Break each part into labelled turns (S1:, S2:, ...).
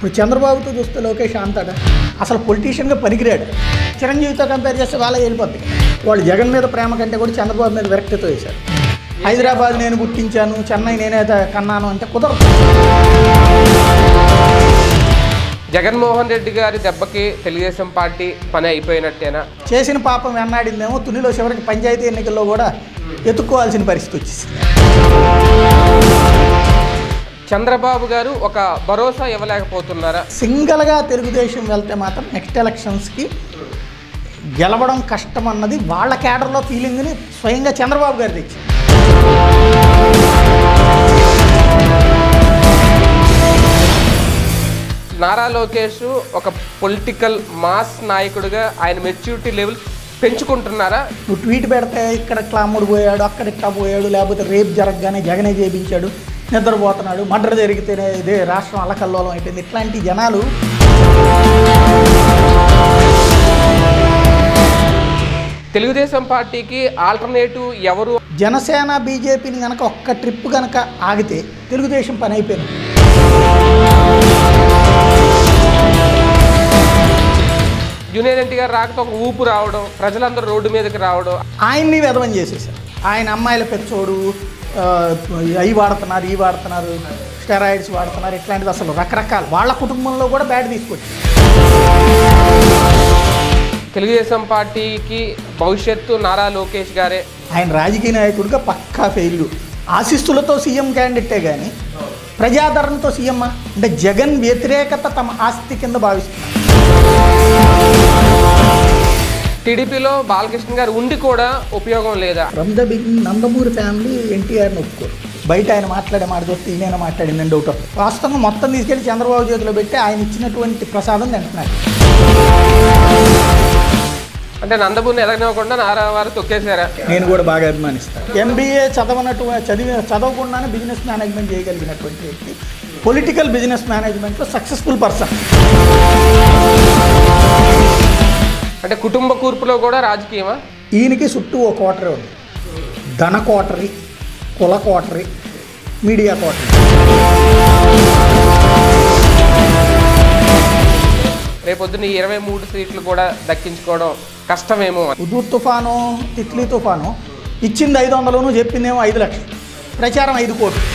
S1: ఇప్పుడు చంద్రబాబుతో చూస్తే లోకేష్ అంతాడా అసలు పొలిటీషియన్గా పనికిరాడు చిరంజీవితో కంపేర్ చేస్తే వాళ్ళ వెళ్ళిపోద్ది వాళ్ళు జగన్ మీద ప్రేమ కంటే కూడా చంద్రబాబు మీద విరక్తితో వేశారు హైదరాబాద్ నేను గుర్తించాను చెన్నై నేనే కన్నాను అంటే కుదరదు
S2: జగన్మోహన్ రెడ్డి గారి దెబ్బకి తెలుగుదేశం పార్టీ పని అయిపోయినట్టేనా
S1: చేసిన పాపం వెన్నాడిందేమో తునిలో చివరికి పంచాయతీ ఎన్నికల్లో కూడా ఎత్తుక్కోవాల్సిన పరిస్థితి వచ్చేసింది
S2: చంద్రబాబు గారు ఒక భరోసా ఇవ్వలేకపోతున్నారా
S1: గా తెలుగుదేశం వెళ్తే మాత్రం నెక్స్ట్ ఎలక్షన్స్కి గెలవడం కష్టం అన్నది వాళ్ళ కేడర్లో ఫీలింగ్ని స్వయంగా చంద్రబాబు గారు తెచ్చి నారా
S2: లోకేష్ ఒక పొలిటికల్ మాస్ నాయకుడిగా ఆయన మెచ్యూరిటీ లెవెల్ పెంచుకుంటున్నారా
S1: ట్వీట్ పెడితే ఇక్కడ క్లాముడు పోయాడు అక్కడ ఇట్లా పోయాడు లేకపోతే రేపు జరగగానే జగనే చేయించాడు నిద్రపోతున్నాడు మండ్ర జరిగితేనే ఇదే రాష్ట్రం అలకల్లోలం అయిపోయింది ఇట్లాంటి జనాలు తెలుగుదేశం పార్టీకి ఆల్టర్నేటివ్ ఎవరు జనసేన బీజేపీని కనుక ఒక్క ట్రిప్ కనుక ఆగితే తెలుగుదేశం పని అయిపోయింది
S2: జూనియర్ ఎన్టీ గారు ఊపు రావడం ప్రజలందరూ రోడ్డు మీదకి రావడం
S1: ఆయన్ని వెధవం చేసేసారు ఆయన అమ్మాయిల పెంచోడు అవి వాడుతున్నారు ఇవి వాడుతున్నారు స్టెరాయిడ్స్ వాడుతున్నారు ఇట్లాంటిది అసలు రకరకాల వాళ్ళ కుటుంబంలో కూడా బ్యాడ్ తీసుకొచ్చు
S2: తెలుగుదేశం పార్టీకి భవిష్యత్తు నారా లోకేష్ గారే
S1: ఆయన రాజకీయ నాయకుడిగా పక్కా ఫెయిల్యూ ఆశిస్తులతో సీఎం క్యాండిడేటే కానీ ప్రజాదరణతో సీఎం అంటే జగన్ వ్యతిరేకత తమ ఆస్తి కింద భావిస్తున్నారు
S2: టీడీపీలో బాలకృష్ణ గారు ఉండి కూడా
S1: ఉపయోగం లేదా నందమూరి ఫ్యామిలీ ఎన్టీఆర్ని ఒప్పుకోరు బయట ఆయన మాట్లాడే మాట చూస్తే ఈయన మాట్లాడిందని డౌట్ అవుతుంది వాస్తవంగా మొత్తం తీసుకెళ్లి చంద్రబాబు చేతిలో పెట్టి ఆయన ఇచ్చినటువంటి ప్రసాదం తింటున్నారు
S2: అంటే నందమూరిని ఎదగనివ్వకుండా నారా వారు తొక్కేశారా
S1: నేను కూడా బాగా అభిమానిస్తాను ఎంబీఏ చదవనటువంటి చదివి చదవకుండానే బిజినెస్ మేనేజ్మెంట్ చేయగలిగినటువంటి వ్యక్తి పొలిటికల్ బిజినెస్ మేనేజ్మెంట్లో సక్సెస్ఫుల్ పర్సన్ అంటే కుటుంబ కూర్పులో కూడా రాజకీయమా ఈయనకి చుట్టూ ఓ కోటరీ ఉంది ధన కోటరీ కుల కోటరీ మీడియా కోటరీ
S2: రేపొద్దున ఇరవై మూడు సీట్లు కూడా దక్కించుకోవడం కష్టమేమో
S1: హుదూర్ తుఫాను తిట్లీ తుఫాను ఇచ్చింది ఐదు వందలను చెప్పిందేమో ఐదు లక్షలు ప్రచారం ఐదు కోట్లు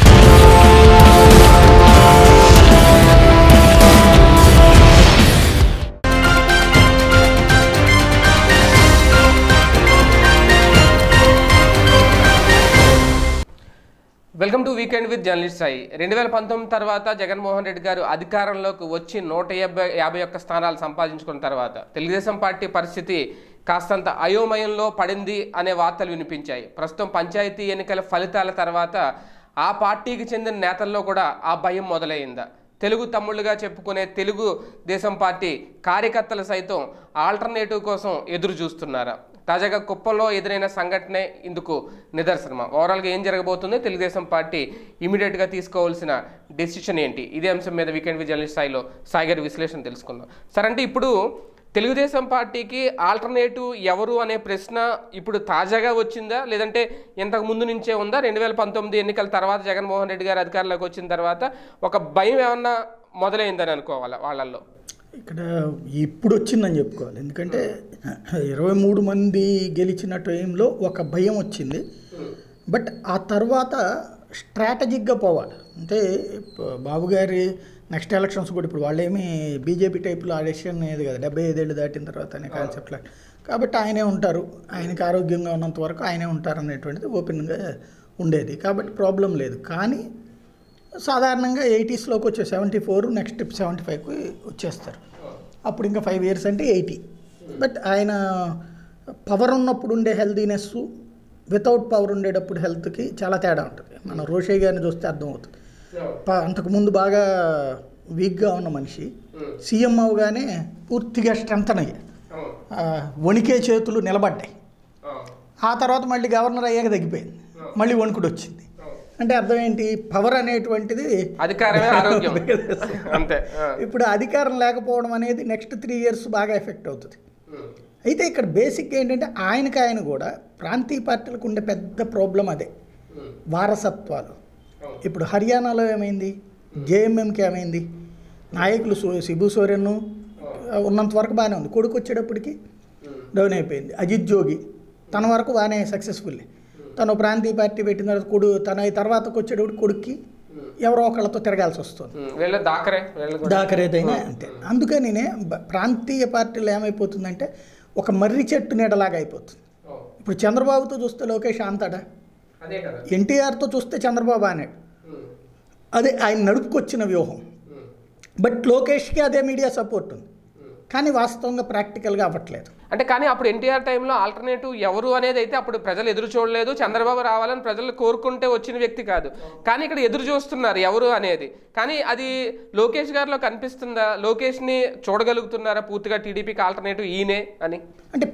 S2: welcome to weekend with journalist Sai రెండు వేల పంతొమ్మిది తర్వాత జగన్మోహన్ రెడ్డి గారు అధికారంలోకి వచ్చి నూట యాభై యాభై ఒక్క స్థానాలు సంపాదించుకున్న తర్వాత తెలుగుదేశం పార్టీ పరిస్థితి కాస్తంత అయోమయంలో పడింది అనే వార్తలు వినిపించాయి ప్రస్తుతం పంచాయతీ ఎన్నికల ఫలితాల తర్వాత ఆ పార్టీకి చెందిన నేతల్లో కూడా ఆ భయం మొదలైందా తెలుగు తమ్ముళ్ళుగా చెప్పుకునే తెలుగుదేశం పార్టీ కార్యకర్తలు సైతం ఆల్టర్నేటివ్ కోసం ఎదురు చూస్తున్నారా తాజాగా కుప్పంలో ఎదురైన సంఘటనే ఇందుకు నిదర్శనం ఓవరాల్గా ఏం జరగబోతుందో తెలుగుదేశం పార్టీ ఇమీడియట్గా తీసుకోవాల్సిన డెసిషన్ ఏంటి ఇదే అంశం మీద వీకెండ్ విజయ్ స్థాయిలో సాయిగారి విశ్లేషణ తెలుసుకుందాం సరే అంటే ఇప్పుడు తెలుగుదేశం పార్టీకి ఆల్టర్నేటివ్ ఎవరు అనే ప్రశ్న ఇప్పుడు తాజాగా వచ్చిందా లేదంటే ఇంతకు ముందు నుంచే ఉందా రెండు వేల పంతొమ్మిది ఎన్నికల తర్వాత జగన్మోహన్ రెడ్డి గారు అధికారంలోకి వచ్చిన తర్వాత ఒక భయం ఏమన్నా మొదలైందని అనుకోవాలా వాళ్ళల్లో
S1: ఇక్కడ ఇప్పుడు వచ్చిందని చెప్పుకోవాలి ఎందుకంటే ఇరవై మూడు మంది గెలిచిన టైంలో ఒక భయం వచ్చింది బట్ ఆ తర్వాత స్ట్రాటజిక్గా పోవాలి అంటే బాబు గారి నెక్స్ట్ ఎలక్షన్స్ కూడా ఇప్పుడు వాళ్ళేమి బీజేపీ టైప్లో ఆడేషన్ అనేది కదా డెబ్బై ఐదేళ్ళు దాటిన తర్వాత అనే కాన్సెప్ట్లో కాబట్టి ఆయనే ఉంటారు ఆయనకి ఆరోగ్యంగా ఉన్నంత వరకు ఆయనే ఉంటారు అనేటువంటిది ఓపెన్గా ఉండేది కాబట్టి ప్రాబ్లం లేదు కానీ సాధారణంగా ఎయిటీస్లోకి వచ్చే సెవెంటీ ఫోర్ నెక్స్ట్ సెవెంటీ ఫైవ్కి వచ్చేస్తారు అప్పుడు ఇంకా ఫైవ్ ఇయర్స్ అంటే ఎయిటీ బట్ ఆయన పవర్ ఉన్నప్పుడు ఉండే హెల్దీనెస్ వితౌట్ పవర్ ఉండేటప్పుడు హెల్త్కి చాలా తేడా ఉంటుంది మనం రోషే గారిని చూస్తే అర్థమవుతుంది అంతకుముందు బాగా వీక్గా ఉన్న మనిషి సీఎం అవగానే పూర్తిగా స్ట్రెంత్ అయ్యాయి వణికే చేతులు నిలబడ్డాయి ఆ తర్వాత మళ్ళీ గవర్నర్ అయ్యాక తగ్గిపోయింది మళ్ళీ వణుకుడు వచ్చింది అంటే అర్థం ఏంటి పవర్ అనేటువంటిది
S2: అంతే ఇప్పుడు
S1: అధికారం లేకపోవడం అనేది నెక్స్ట్ త్రీ ఇయర్స్ బాగా ఎఫెక్ట్ అవుతుంది అయితే ఇక్కడ బేసిక్ ఏంటంటే ఆయనకి ఆయన కూడా ప్రాంతీయ పార్టీలకు ఉండే పెద్ద ప్రాబ్లం అదే వారసత్వాలు ఇప్పుడు హర్యానాలో ఏమైంది జేఎంఎంకి ఏమైంది నాయకులు సిబు సోరెన్ ఉన్నంత వరకు బాగానే ఉంది కొడుకు వచ్చేటప్పటికి డౌన్ అయిపోయింది అజిత్ జోగి తన వరకు బాగానే సక్సెస్ఫుల్లే తను ప్రాంతీయ పార్టీ పెట్టిన తర్వాత కొడు తన తర్వాతకు వచ్చేటప్పుడు కొడుక్కి ఎవరో ఒకళ్ళతో తిరగాల్సి వస్తుంది
S2: దాకరే దాకరేదైనా అంతే
S1: అందుకనినే ప్రాంతీయ పార్టీలు ఏమైపోతుందంటే ఒక మర్రి చెట్టు నీడలాగా అయిపోతుంది ఇప్పుడు చంద్రబాబుతో చూస్తే లోకేష్ అంతడా ఎన్టీఆర్తో చూస్తే చంద్రబాబు అనే అదే ఆయన నడుపుకొచ్చిన వ్యూహం బట్ లోకేష్కి అదే మీడియా సపోర్ట్ ఉంది కానీ వాస్తవంగా ప్రాక్టికల్గా అవ్వట్లేదు అంటే కానీ అప్పుడు
S2: ఎన్టీఆర్ టైంలో ఆల్టర్నేటివ్ ఎవరు అనేది అయితే అప్పుడు ప్రజలు ఎదురు చూడలేదు చంద్రబాబు రావాలని ప్రజలు కోరుకుంటే వచ్చిన వ్యక్తి కాదు కానీ ఇక్కడ ఎదురు చూస్తున్నారు ఎవరు అనేది కానీ అది లోకేష్ గారిలో కనిపిస్తుందా లోకేష్ని చూడగలుగుతున్నారా పూర్తిగా టీడీపీకి ఆల్టర్నేటివ్ ఈయనే అని
S1: అంటే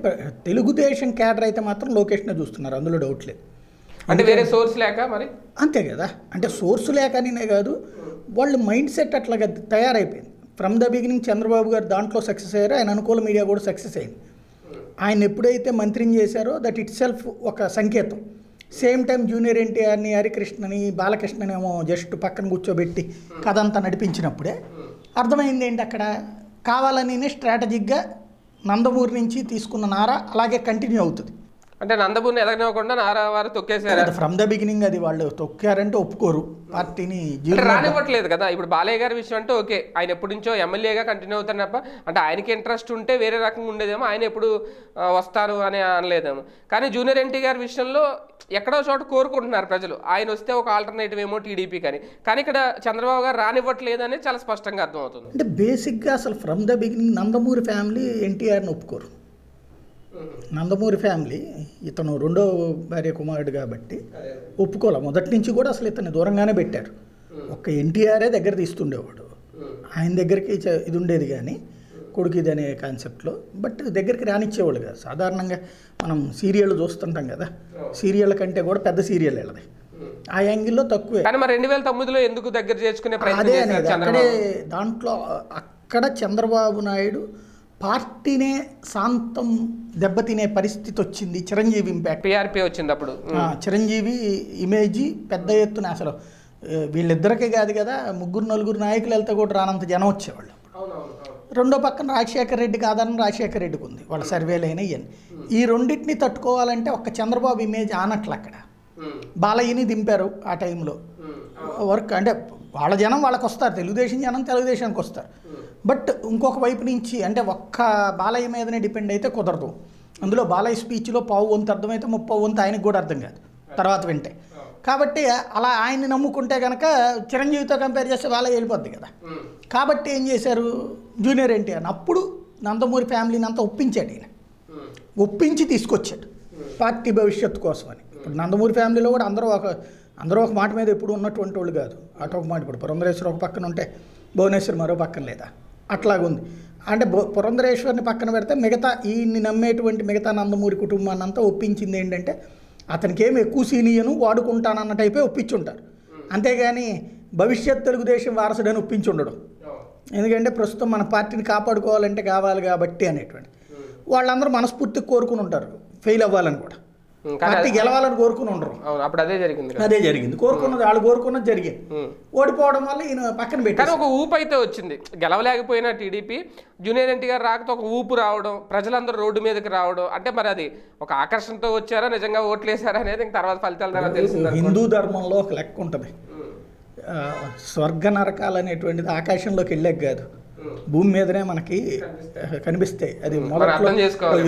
S1: తెలుగుదేశం క్యాడర్ అయితే మాత్రం లోకేష్నే చూస్తున్నారు అందులో డౌట్ లేదు
S2: అంటే వేరే సోర్స్ లేక మరి
S1: అంతే కదా అంటే సోర్స్ లేక అనే కాదు వాళ్ళు మైండ్ సెట్ అట్లాగా తయారైపోయింది ఫ్రమ్ ద బిగినింగ్ చంద్రబాబు గారు దాంట్లో సక్సెస్ అయ్యారు ఆయన అనుకూల మీడియా కూడా సక్సెస్ అయింది ఆయన ఎప్పుడైతే మంత్రిని చేశారో దట్ ఇట్ సెల్ఫ్ ఒక సంకేతం సేమ్ టైం జూనియర్ ఎన్టీఆర్ని హరికృష్ణని బాలకృష్ణనేమో జస్ట్ పక్కన కూర్చోబెట్టి కథ అంతా నడిపించినప్పుడే అర్థమైంది ఏంటి అక్కడ కావాలని స్ట్రాటజిక్గా నందమూరి నుంచి తీసుకున్న నార అలాగే కంటిన్యూ అవుతుంది అంటే నందబూని
S2: ఎదగనివ్వకుండా వారు
S1: తొక్కేశారు ఫ్రమ్ ద బిగినింగ్ అది వాళ్ళు తొక్కారంటే ఒప్పుకోరు పార్టీని
S2: రానివ్వట్లేదు కదా ఇప్పుడు బాలయ్య గారి విషయం అంటే ఓకే ఆయన ఎప్పటి నుంచో ఎమ్మెల్యేగా కంటిన్యూ అవుతారు అంటే ఆయనకి ఇంట్రెస్ట్ ఉంటే వేరే రకంగా ఉండేదేమో ఆయన ఎప్పుడు వస్తారు అని అనలేదేమో కానీ జూనియర్ ఎన్టీ గారి విషయంలో ఎక్కడో చోట కోరుకుంటున్నారు ప్రజలు ఆయన వస్తే ఒక ఆల్టర్నేటివ్ ఏమో టీడీపీ కానీ కానీ ఇక్కడ చంద్రబాబు గారు అనేది చాలా స్పష్టంగా అర్థమవుతుంది
S1: అంటే బేసిక్గా అసలు from the beginning Nandamuri family ఎన్టీఆర్ని ఒప్పుకోరు నందమూరి ఫ్యామిలీ ఇతను రెండో భార్య కుమారుడు కాబట్టి ఒప్పుకోలే మొదటి నుంచి కూడా అసలు ఇతన్ని దూరంగానే పెట్టారు ఒక్క ఎన్టీఆరే దగ్గర తీస్తుండేవాడు ఆయన దగ్గరికి ఇది ఉండేది కానీ కొడుకు ఇది అనే కాన్సెప్ట్లో బట్ దగ్గరికి రానిచ్చేవాళ్ళు కదా సాధారణంగా మనం సీరియల్ చూస్తుంటాం కదా సీరియల్ కంటే కూడా పెద్ద సీరియల్ వెళ్ళదు ఆ యాంగిల్లో తక్కువే కానీ మరి రెండు వేల
S2: తొమ్మిదిలో ఎందుకు దగ్గర చేసుకునే
S1: అదే అక్కడే దాంట్లో అక్కడ చంద్రబాబు నాయుడు పార్టీనే శాంతం దెబ్బతినే పరిస్థితి వచ్చింది చిరంజీవి ఇంపాక్ట్
S2: టీఆర్పీ వచ్చింది అప్పుడు
S1: చిరంజీవి ఇమేజ్ పెద్ద ఎత్తున అసలు వీళ్ళిద్దరికే కాదు కదా ముగ్గురు నలుగురు నాయకులు వెళ్తే కూడా రానంత జనం వచ్చేవాళ్ళు రెండో పక్కన రాజశేఖర రెడ్డికి కాదని రాజశేఖర రెడ్డికి ఉంది వాళ్ళ సర్వేలు అయినా ఇవన్నీ ఈ రెండింటిని తట్టుకోవాలంటే ఒక్క చంద్రబాబు ఇమేజ్ ఆనట్లు అక్కడ బాలయ్యని దింపారు ఆ టైంలో వర్క్ అంటే వాళ్ళ జనం వాళ్ళకి వస్తారు తెలుగుదేశం జనం తెలుగుదేశానికి వస్తారు బట్ ఇంకొక వైపు నుంచి అంటే ఒక్క బాలయ్య మీదనే డిపెండ్ అయితే కుదరదు అందులో బాలయ్య స్పీచ్లో పావు వంతు అర్థమైతే ముప్పై వంతు ఆయనకు కూడా అర్థం కాదు తర్వాత వింటే కాబట్టి అలా ఆయన్ని నమ్ముకుంటే కనుక చిరంజీవితో కంపేర్ చేస్తే బాలయ్య వెళ్ళిపోద్ది కదా కాబట్టి ఏం చేశారు జూనియర్ ఎన్టీఆర్ అప్పుడు నందమూరి ఫ్యామిలీని అంతా ఒప్పించాడు ఈయన ఒప్పించి తీసుకొచ్చాడు పార్టీ భవిష్యత్తు కోసం అని ఇప్పుడు నందమూరి ఫ్యామిలీలో కూడా అందరూ ఒక అందరూ ఒక మాట మీద ఎప్పుడు ఉన్నటువంటి వాళ్ళు కాదు అటు ఒక మాట ఇప్పుడు పురంధరేశ్వరం ఒక పక్కన ఉంటే భువనేశ్వర్ మరో పక్కన లేదా అట్లాగుంది అంటే పురంధరేశ్వరిని పక్కన పెడితే మిగతా ఈయన్ని నమ్మేటువంటి మిగతా నందమూరి కుటుంబాన్ని అంతా ఒప్పించింది ఏంటంటే అతనికి ఏమి ఎక్కువ సీనియను వాడుకుంటానన్న టైపే ఒప్పించుంటారు అంతేగాని భవిష్యత్ తెలుగుదేశం వారసుడని ఒప్పించుండడు ఎందుకంటే ప్రస్తుతం మన పార్టీని కాపాడుకోవాలంటే కావాలి కాబట్టి అనేటువంటి వాళ్ళందరూ మనస్ఫూర్తి కోరుకుని ఉంటారు ఫెయిల్ అవ్వాలని కూడా పార్టీ గెలవాలని కోరుకుని ఉండరు అప్పుడు అదే జరిగింది అదే జరిగింది కోరుకున్నది వాళ్ళు కోరుకున్నది జరిగింది ఓడిపోవడం వల్ల ఈయన పక్కన పెట్టారు ఒక ఊపు అయితే
S2: వచ్చింది గెలవలేకపోయినా టీడీపీ జూనియర్ ఎన్టీ గారు రాకతో ఒక ఊపు రావడం ప్రజలందరూ రోడ్డు మీదకి రావడం అంటే మరి అది ఒక ఆకర్షణతో వచ్చారా నిజంగా ఓట్లేసారా అనేది తర్వాత ఫలితాలు తెలుసు తెలిసింది హిందూ
S1: ధర్మంలో ఒక లెక్క ఉంటుంది స్వర్గ నరకాలు అనేటువంటిది ఆకాశంలోకి వెళ్ళాక కాదు భూమి మీదనే మనకి కనిపిస్తాయి అది మొదట్లో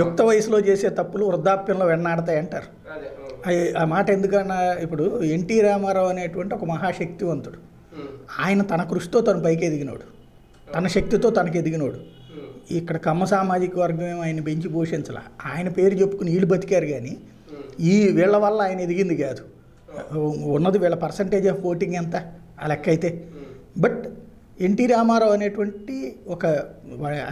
S1: యుక్త వయసులో చేసే తప్పులు వృద్ధాప్యంలో వెన్నాడతాయి అంటారు ఆ మాట ఎందుకన్నా ఇప్పుడు ఎన్టీ రామారావు అనేటువంటి ఒక మహాశక్తివంతుడు ఆయన తన కృషితో తను పైకి ఎదిగినాడు తన శక్తితో తనకి ఎదిగినాడు ఇక్కడ కమ్మ సామాజిక వర్గం ఆయన పెంచి పోషించాల ఆయన పేరు చెప్పుకుని వీళ్ళు బతికారు కానీ ఈ వీళ్ళ వల్ల ఆయన ఎదిగింది కాదు ఉన్నది వీళ్ళ పర్సంటేజ్ ఆఫ్ ఓటింగ్ ఎంత ఆ లెక్క అయితే బట్ ఎన్టీ రామారావు అనేటువంటి ఒక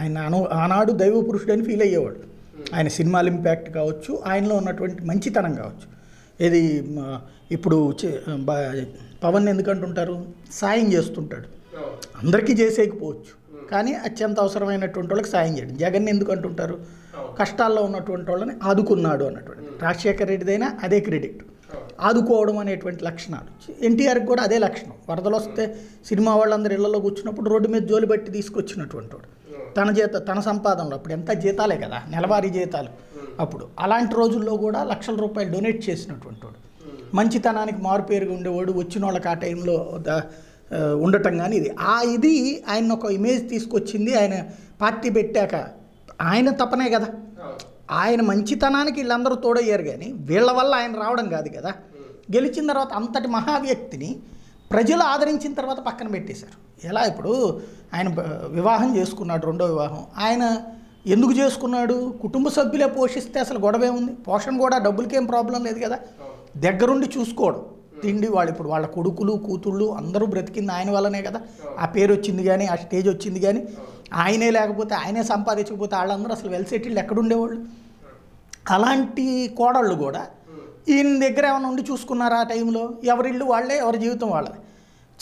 S1: ఆయన అను ఆనాడు దైవ పురుషుడు అని ఫీల్ అయ్యేవాడు hmm. ఆయన సినిమాల ఇంపాక్ట్ కావచ్చు ఆయనలో ఉన్నటువంటి మంచితనం కావచ్చు ఏది ఇప్పుడు పవన్ ఎందుకంటుంటారు సాయం చేస్తుంటాడు అందరికీ చేసేయకపోవచ్చు hmm. కానీ అత్యంత అవసరమైనటువంటి వాళ్ళకి సాయం చేయడం జగన్ ఎందుకు అంటుంటారు కష్టాల్లో ఉన్నటువంటి వాళ్ళని ఆదుకున్నాడు అన్నటువంటి hmm. రాజశేఖర రెడ్డిదైనా అదే క్రెడిట్ ఆదుకోవడం అనేటువంటి లక్షణాలు ఎన్టీఆర్కి కూడా అదే లక్షణం వరదలు వస్తే సినిమా వాళ్ళందరూ ఇళ్లలోకి కూర్చున్నప్పుడు రోడ్డు మీద జోలి పెట్టి తీసుకొచ్చినటువంటి వాడు తన జీత తన సంపాదనలో అప్పుడు ఎంత జీతాలే కదా నెలవారీ జీతాలు అప్పుడు అలాంటి రోజుల్లో కూడా లక్షల రూపాయలు డొనేట్ చేసినటువంటి వాడు మంచితనానికి మారుపేరుగా ఉండేవాడు వచ్చిన వాళ్ళకి ఆ టైంలో ఉండటం కానీ ఇది ఆ ఇది ఆయన ఒక ఇమేజ్ తీసుకొచ్చింది ఆయన పార్టీ పెట్టాక ఆయన తప్పనే కదా ఆయన మంచితనానికి వీళ్ళందరూ తోడయ్యారు కానీ వీళ్ళ వల్ల ఆయన రావడం కాదు కదా గెలిచిన తర్వాత అంతటి మహా వ్యక్తిని ప్రజలు ఆదరించిన తర్వాత పక్కన పెట్టేశారు ఎలా ఇప్పుడు ఆయన వివాహం చేసుకున్నాడు రెండో వివాహం ఆయన ఎందుకు చేసుకున్నాడు కుటుంబ సభ్యులే పోషిస్తే అసలు గొడవే ఉంది పోషణ కూడా డబ్బులకేం ప్రాబ్లం లేదు కదా దగ్గరుండి చూసుకోవడం తిండి వాళ్ళు ఇప్పుడు వాళ్ళ కొడుకులు కూతుళ్ళు అందరూ బ్రతికింది ఆయన వల్లనే కదా ఆ పేరు వచ్చింది కానీ ఆ స్టేజ్ వచ్చింది కానీ ఆయనే లేకపోతే ఆయనే సంపాదించకపోతే వాళ్ళందరూ అసలు వెల్ సెటిల్డ్ ఎక్కడుండేవాళ్ళు అలాంటి కోడళ్ళు కూడా ఈయన దగ్గర ఏమైనా ఉండి చూసుకున్నారా ఆ టైంలో ఎవరిళ్ళు వాళ్ళే ఎవరి జీవితం వాళ్ళది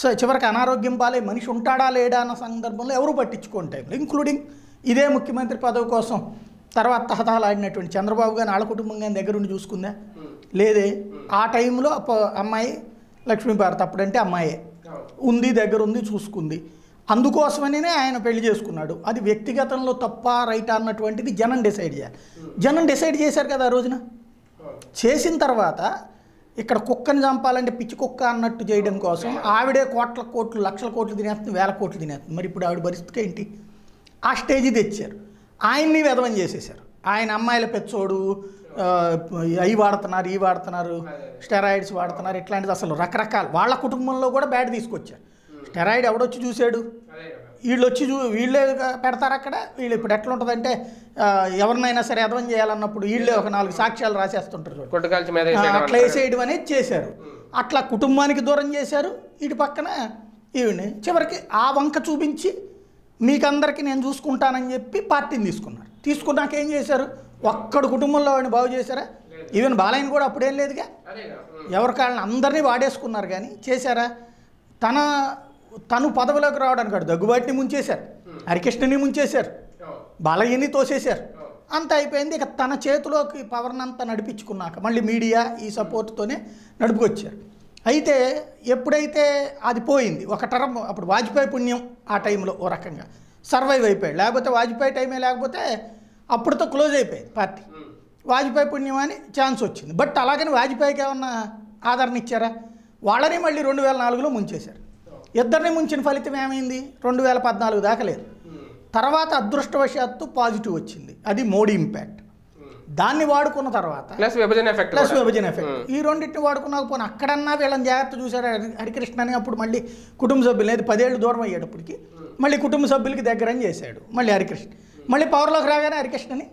S1: సో చివరికి అనారోగ్యం పాలే మనిషి ఉంటాడా లేడా అన్న సందర్భంలో ఎవరు పట్టించుకోని టైంలో ఇంక్లూడింగ్ ఇదే ముఖ్యమంత్రి పదవి కోసం తర్వాత తహతహలాడినటువంటి చంద్రబాబు గారిని వాళ్ళ కుటుంబం కానీ దగ్గరుండి చూసుకుందా లేదే ఆ టైంలో అమ్మాయి లక్ష్మీభారత్ అప్పుడంటే అమ్మాయే ఉంది దగ్గర ఉంది చూసుకుంది అందుకోసమనే ఆయన పెళ్లి చేసుకున్నాడు అది వ్యక్తిగతంలో తప్ప రైట్ అన్నటువంటిది జనం డిసైడ్ చేయాలి జనం డిసైడ్ చేశారు కదా ఆ రోజున చేసిన తర్వాత ఇక్కడ కుక్కని చంపాలంటే పిచ్చి కుక్క అన్నట్టు చేయడం కోసం ఆవిడే కోట్ల కోట్లు లక్షల కోట్లు తినేస్తుంది వేల కోట్లు తినేస్తుంది మరి ఇప్పుడు ఆవిడ పరిస్థితి ఏంటి ఆ స్టేజ్ తెచ్చారు ఆయన్ని విధవం చేసేసారు ఆయన అమ్మాయిల పెచ్చోడు అవి వాడుతున్నారు ఈ వాడుతున్నారు స్టెరాయిడ్స్ వాడుతున్నారు ఇట్లాంటిది అసలు రకరకాల వాళ్ళ కుటుంబంలో కూడా బ్యాట్ తీసుకొచ్చారు స్టెరాయిడ్ ఎవడొచ్చి చూశాడు వీళ్ళు వచ్చి చూ వీళ్ళే పెడతారు అక్కడ వీళ్ళు ఇప్పుడు ఎట్లా ఉంటుందంటే ఎవరినైనా సరే అదవం చేయాలన్నప్పుడు వీళ్ళే ఒక నాలుగు సాక్ష్యాలు రాసేస్తుంటారు అట్లా వేసేయడం అనేది చేశారు అట్లా కుటుంబానికి దూరం చేశారు ఇటు పక్కన ఈవిని చివరికి ఆ వంక చూపించి మీకందరికీ నేను చూసుకుంటానని చెప్పి పార్టీని తీసుకున్నారు తీసుకున్నాక ఏం చేశారు ఒక్కడు కుటుంబంలో వాడిని బాగు చేశారా ఈవెన్ బాలయ్యని కూడా అప్పుడేం లేదుగా ఎవరి కాళ్ళని అందరినీ వాడేసుకున్నారు కానీ చేశారా తన తను పదవిలోకి రావడానికి కాదు దగ్గుబాటిని ముంచేశారు హరికృష్ణని ముంచేశారు బాలయ్యని తోసేశారు అంత అయిపోయింది ఇక తన చేతిలోకి పవర్ని అంతా నడిపించుకున్నాక మళ్ళీ మీడియా ఈ సపోర్ట్తోనే నడుపుకొచ్చారు అయితే ఎప్పుడైతే అది పోయింది ఒక టర్మ్ అప్పుడు వాజ్పేయి పుణ్యం ఆ టైంలో ఓ రకంగా సర్వైవ్ అయిపోయాడు లేకపోతే వాజ్పేయి టైమే లేకపోతే అప్పుడుతో క్లోజ్ అయిపోయింది పార్టీ వాజ్పేయి పుణ్యం అని ఛాన్స్ వచ్చింది బట్ అలాగని వాజ్పేయికి ఏమన్నా ఆదరణ ఇచ్చారా వాళ్ళని మళ్ళీ రెండు వేల నాలుగులో ముంచేశారు ఇద్దరిని ముంచిన ఫలితం ఏమైంది రెండు వేల పద్నాలుగు దాకా లేదు తర్వాత అదృష్టవశాత్తు పాజిటివ్ వచ్చింది అది మోడీ ఇంపాక్ట్ దాన్ని వాడుకున్న తర్వాత
S2: ప్లస్ విభజన ఎఫెక్ట్ ప్లస్ విభజన
S1: ఎఫెక్ట్ ఈ రెండింటిని పోనీ అక్కడన్నా వీళ్ళని జాగ్రత్త చూశారు హరికృష్ణ అని అప్పుడు మళ్ళీ కుటుంబ సభ్యులు లేదు పదేళ్ళు దూరం అయ్యేటప్పటికి మళ్ళీ కుటుంబ సభ్యులకి దగ్గరని చేశాడు మళ్ళీ హరికృష్ణ మళ్ళీ పవర్లోకి రాగానే హరికృష్ణని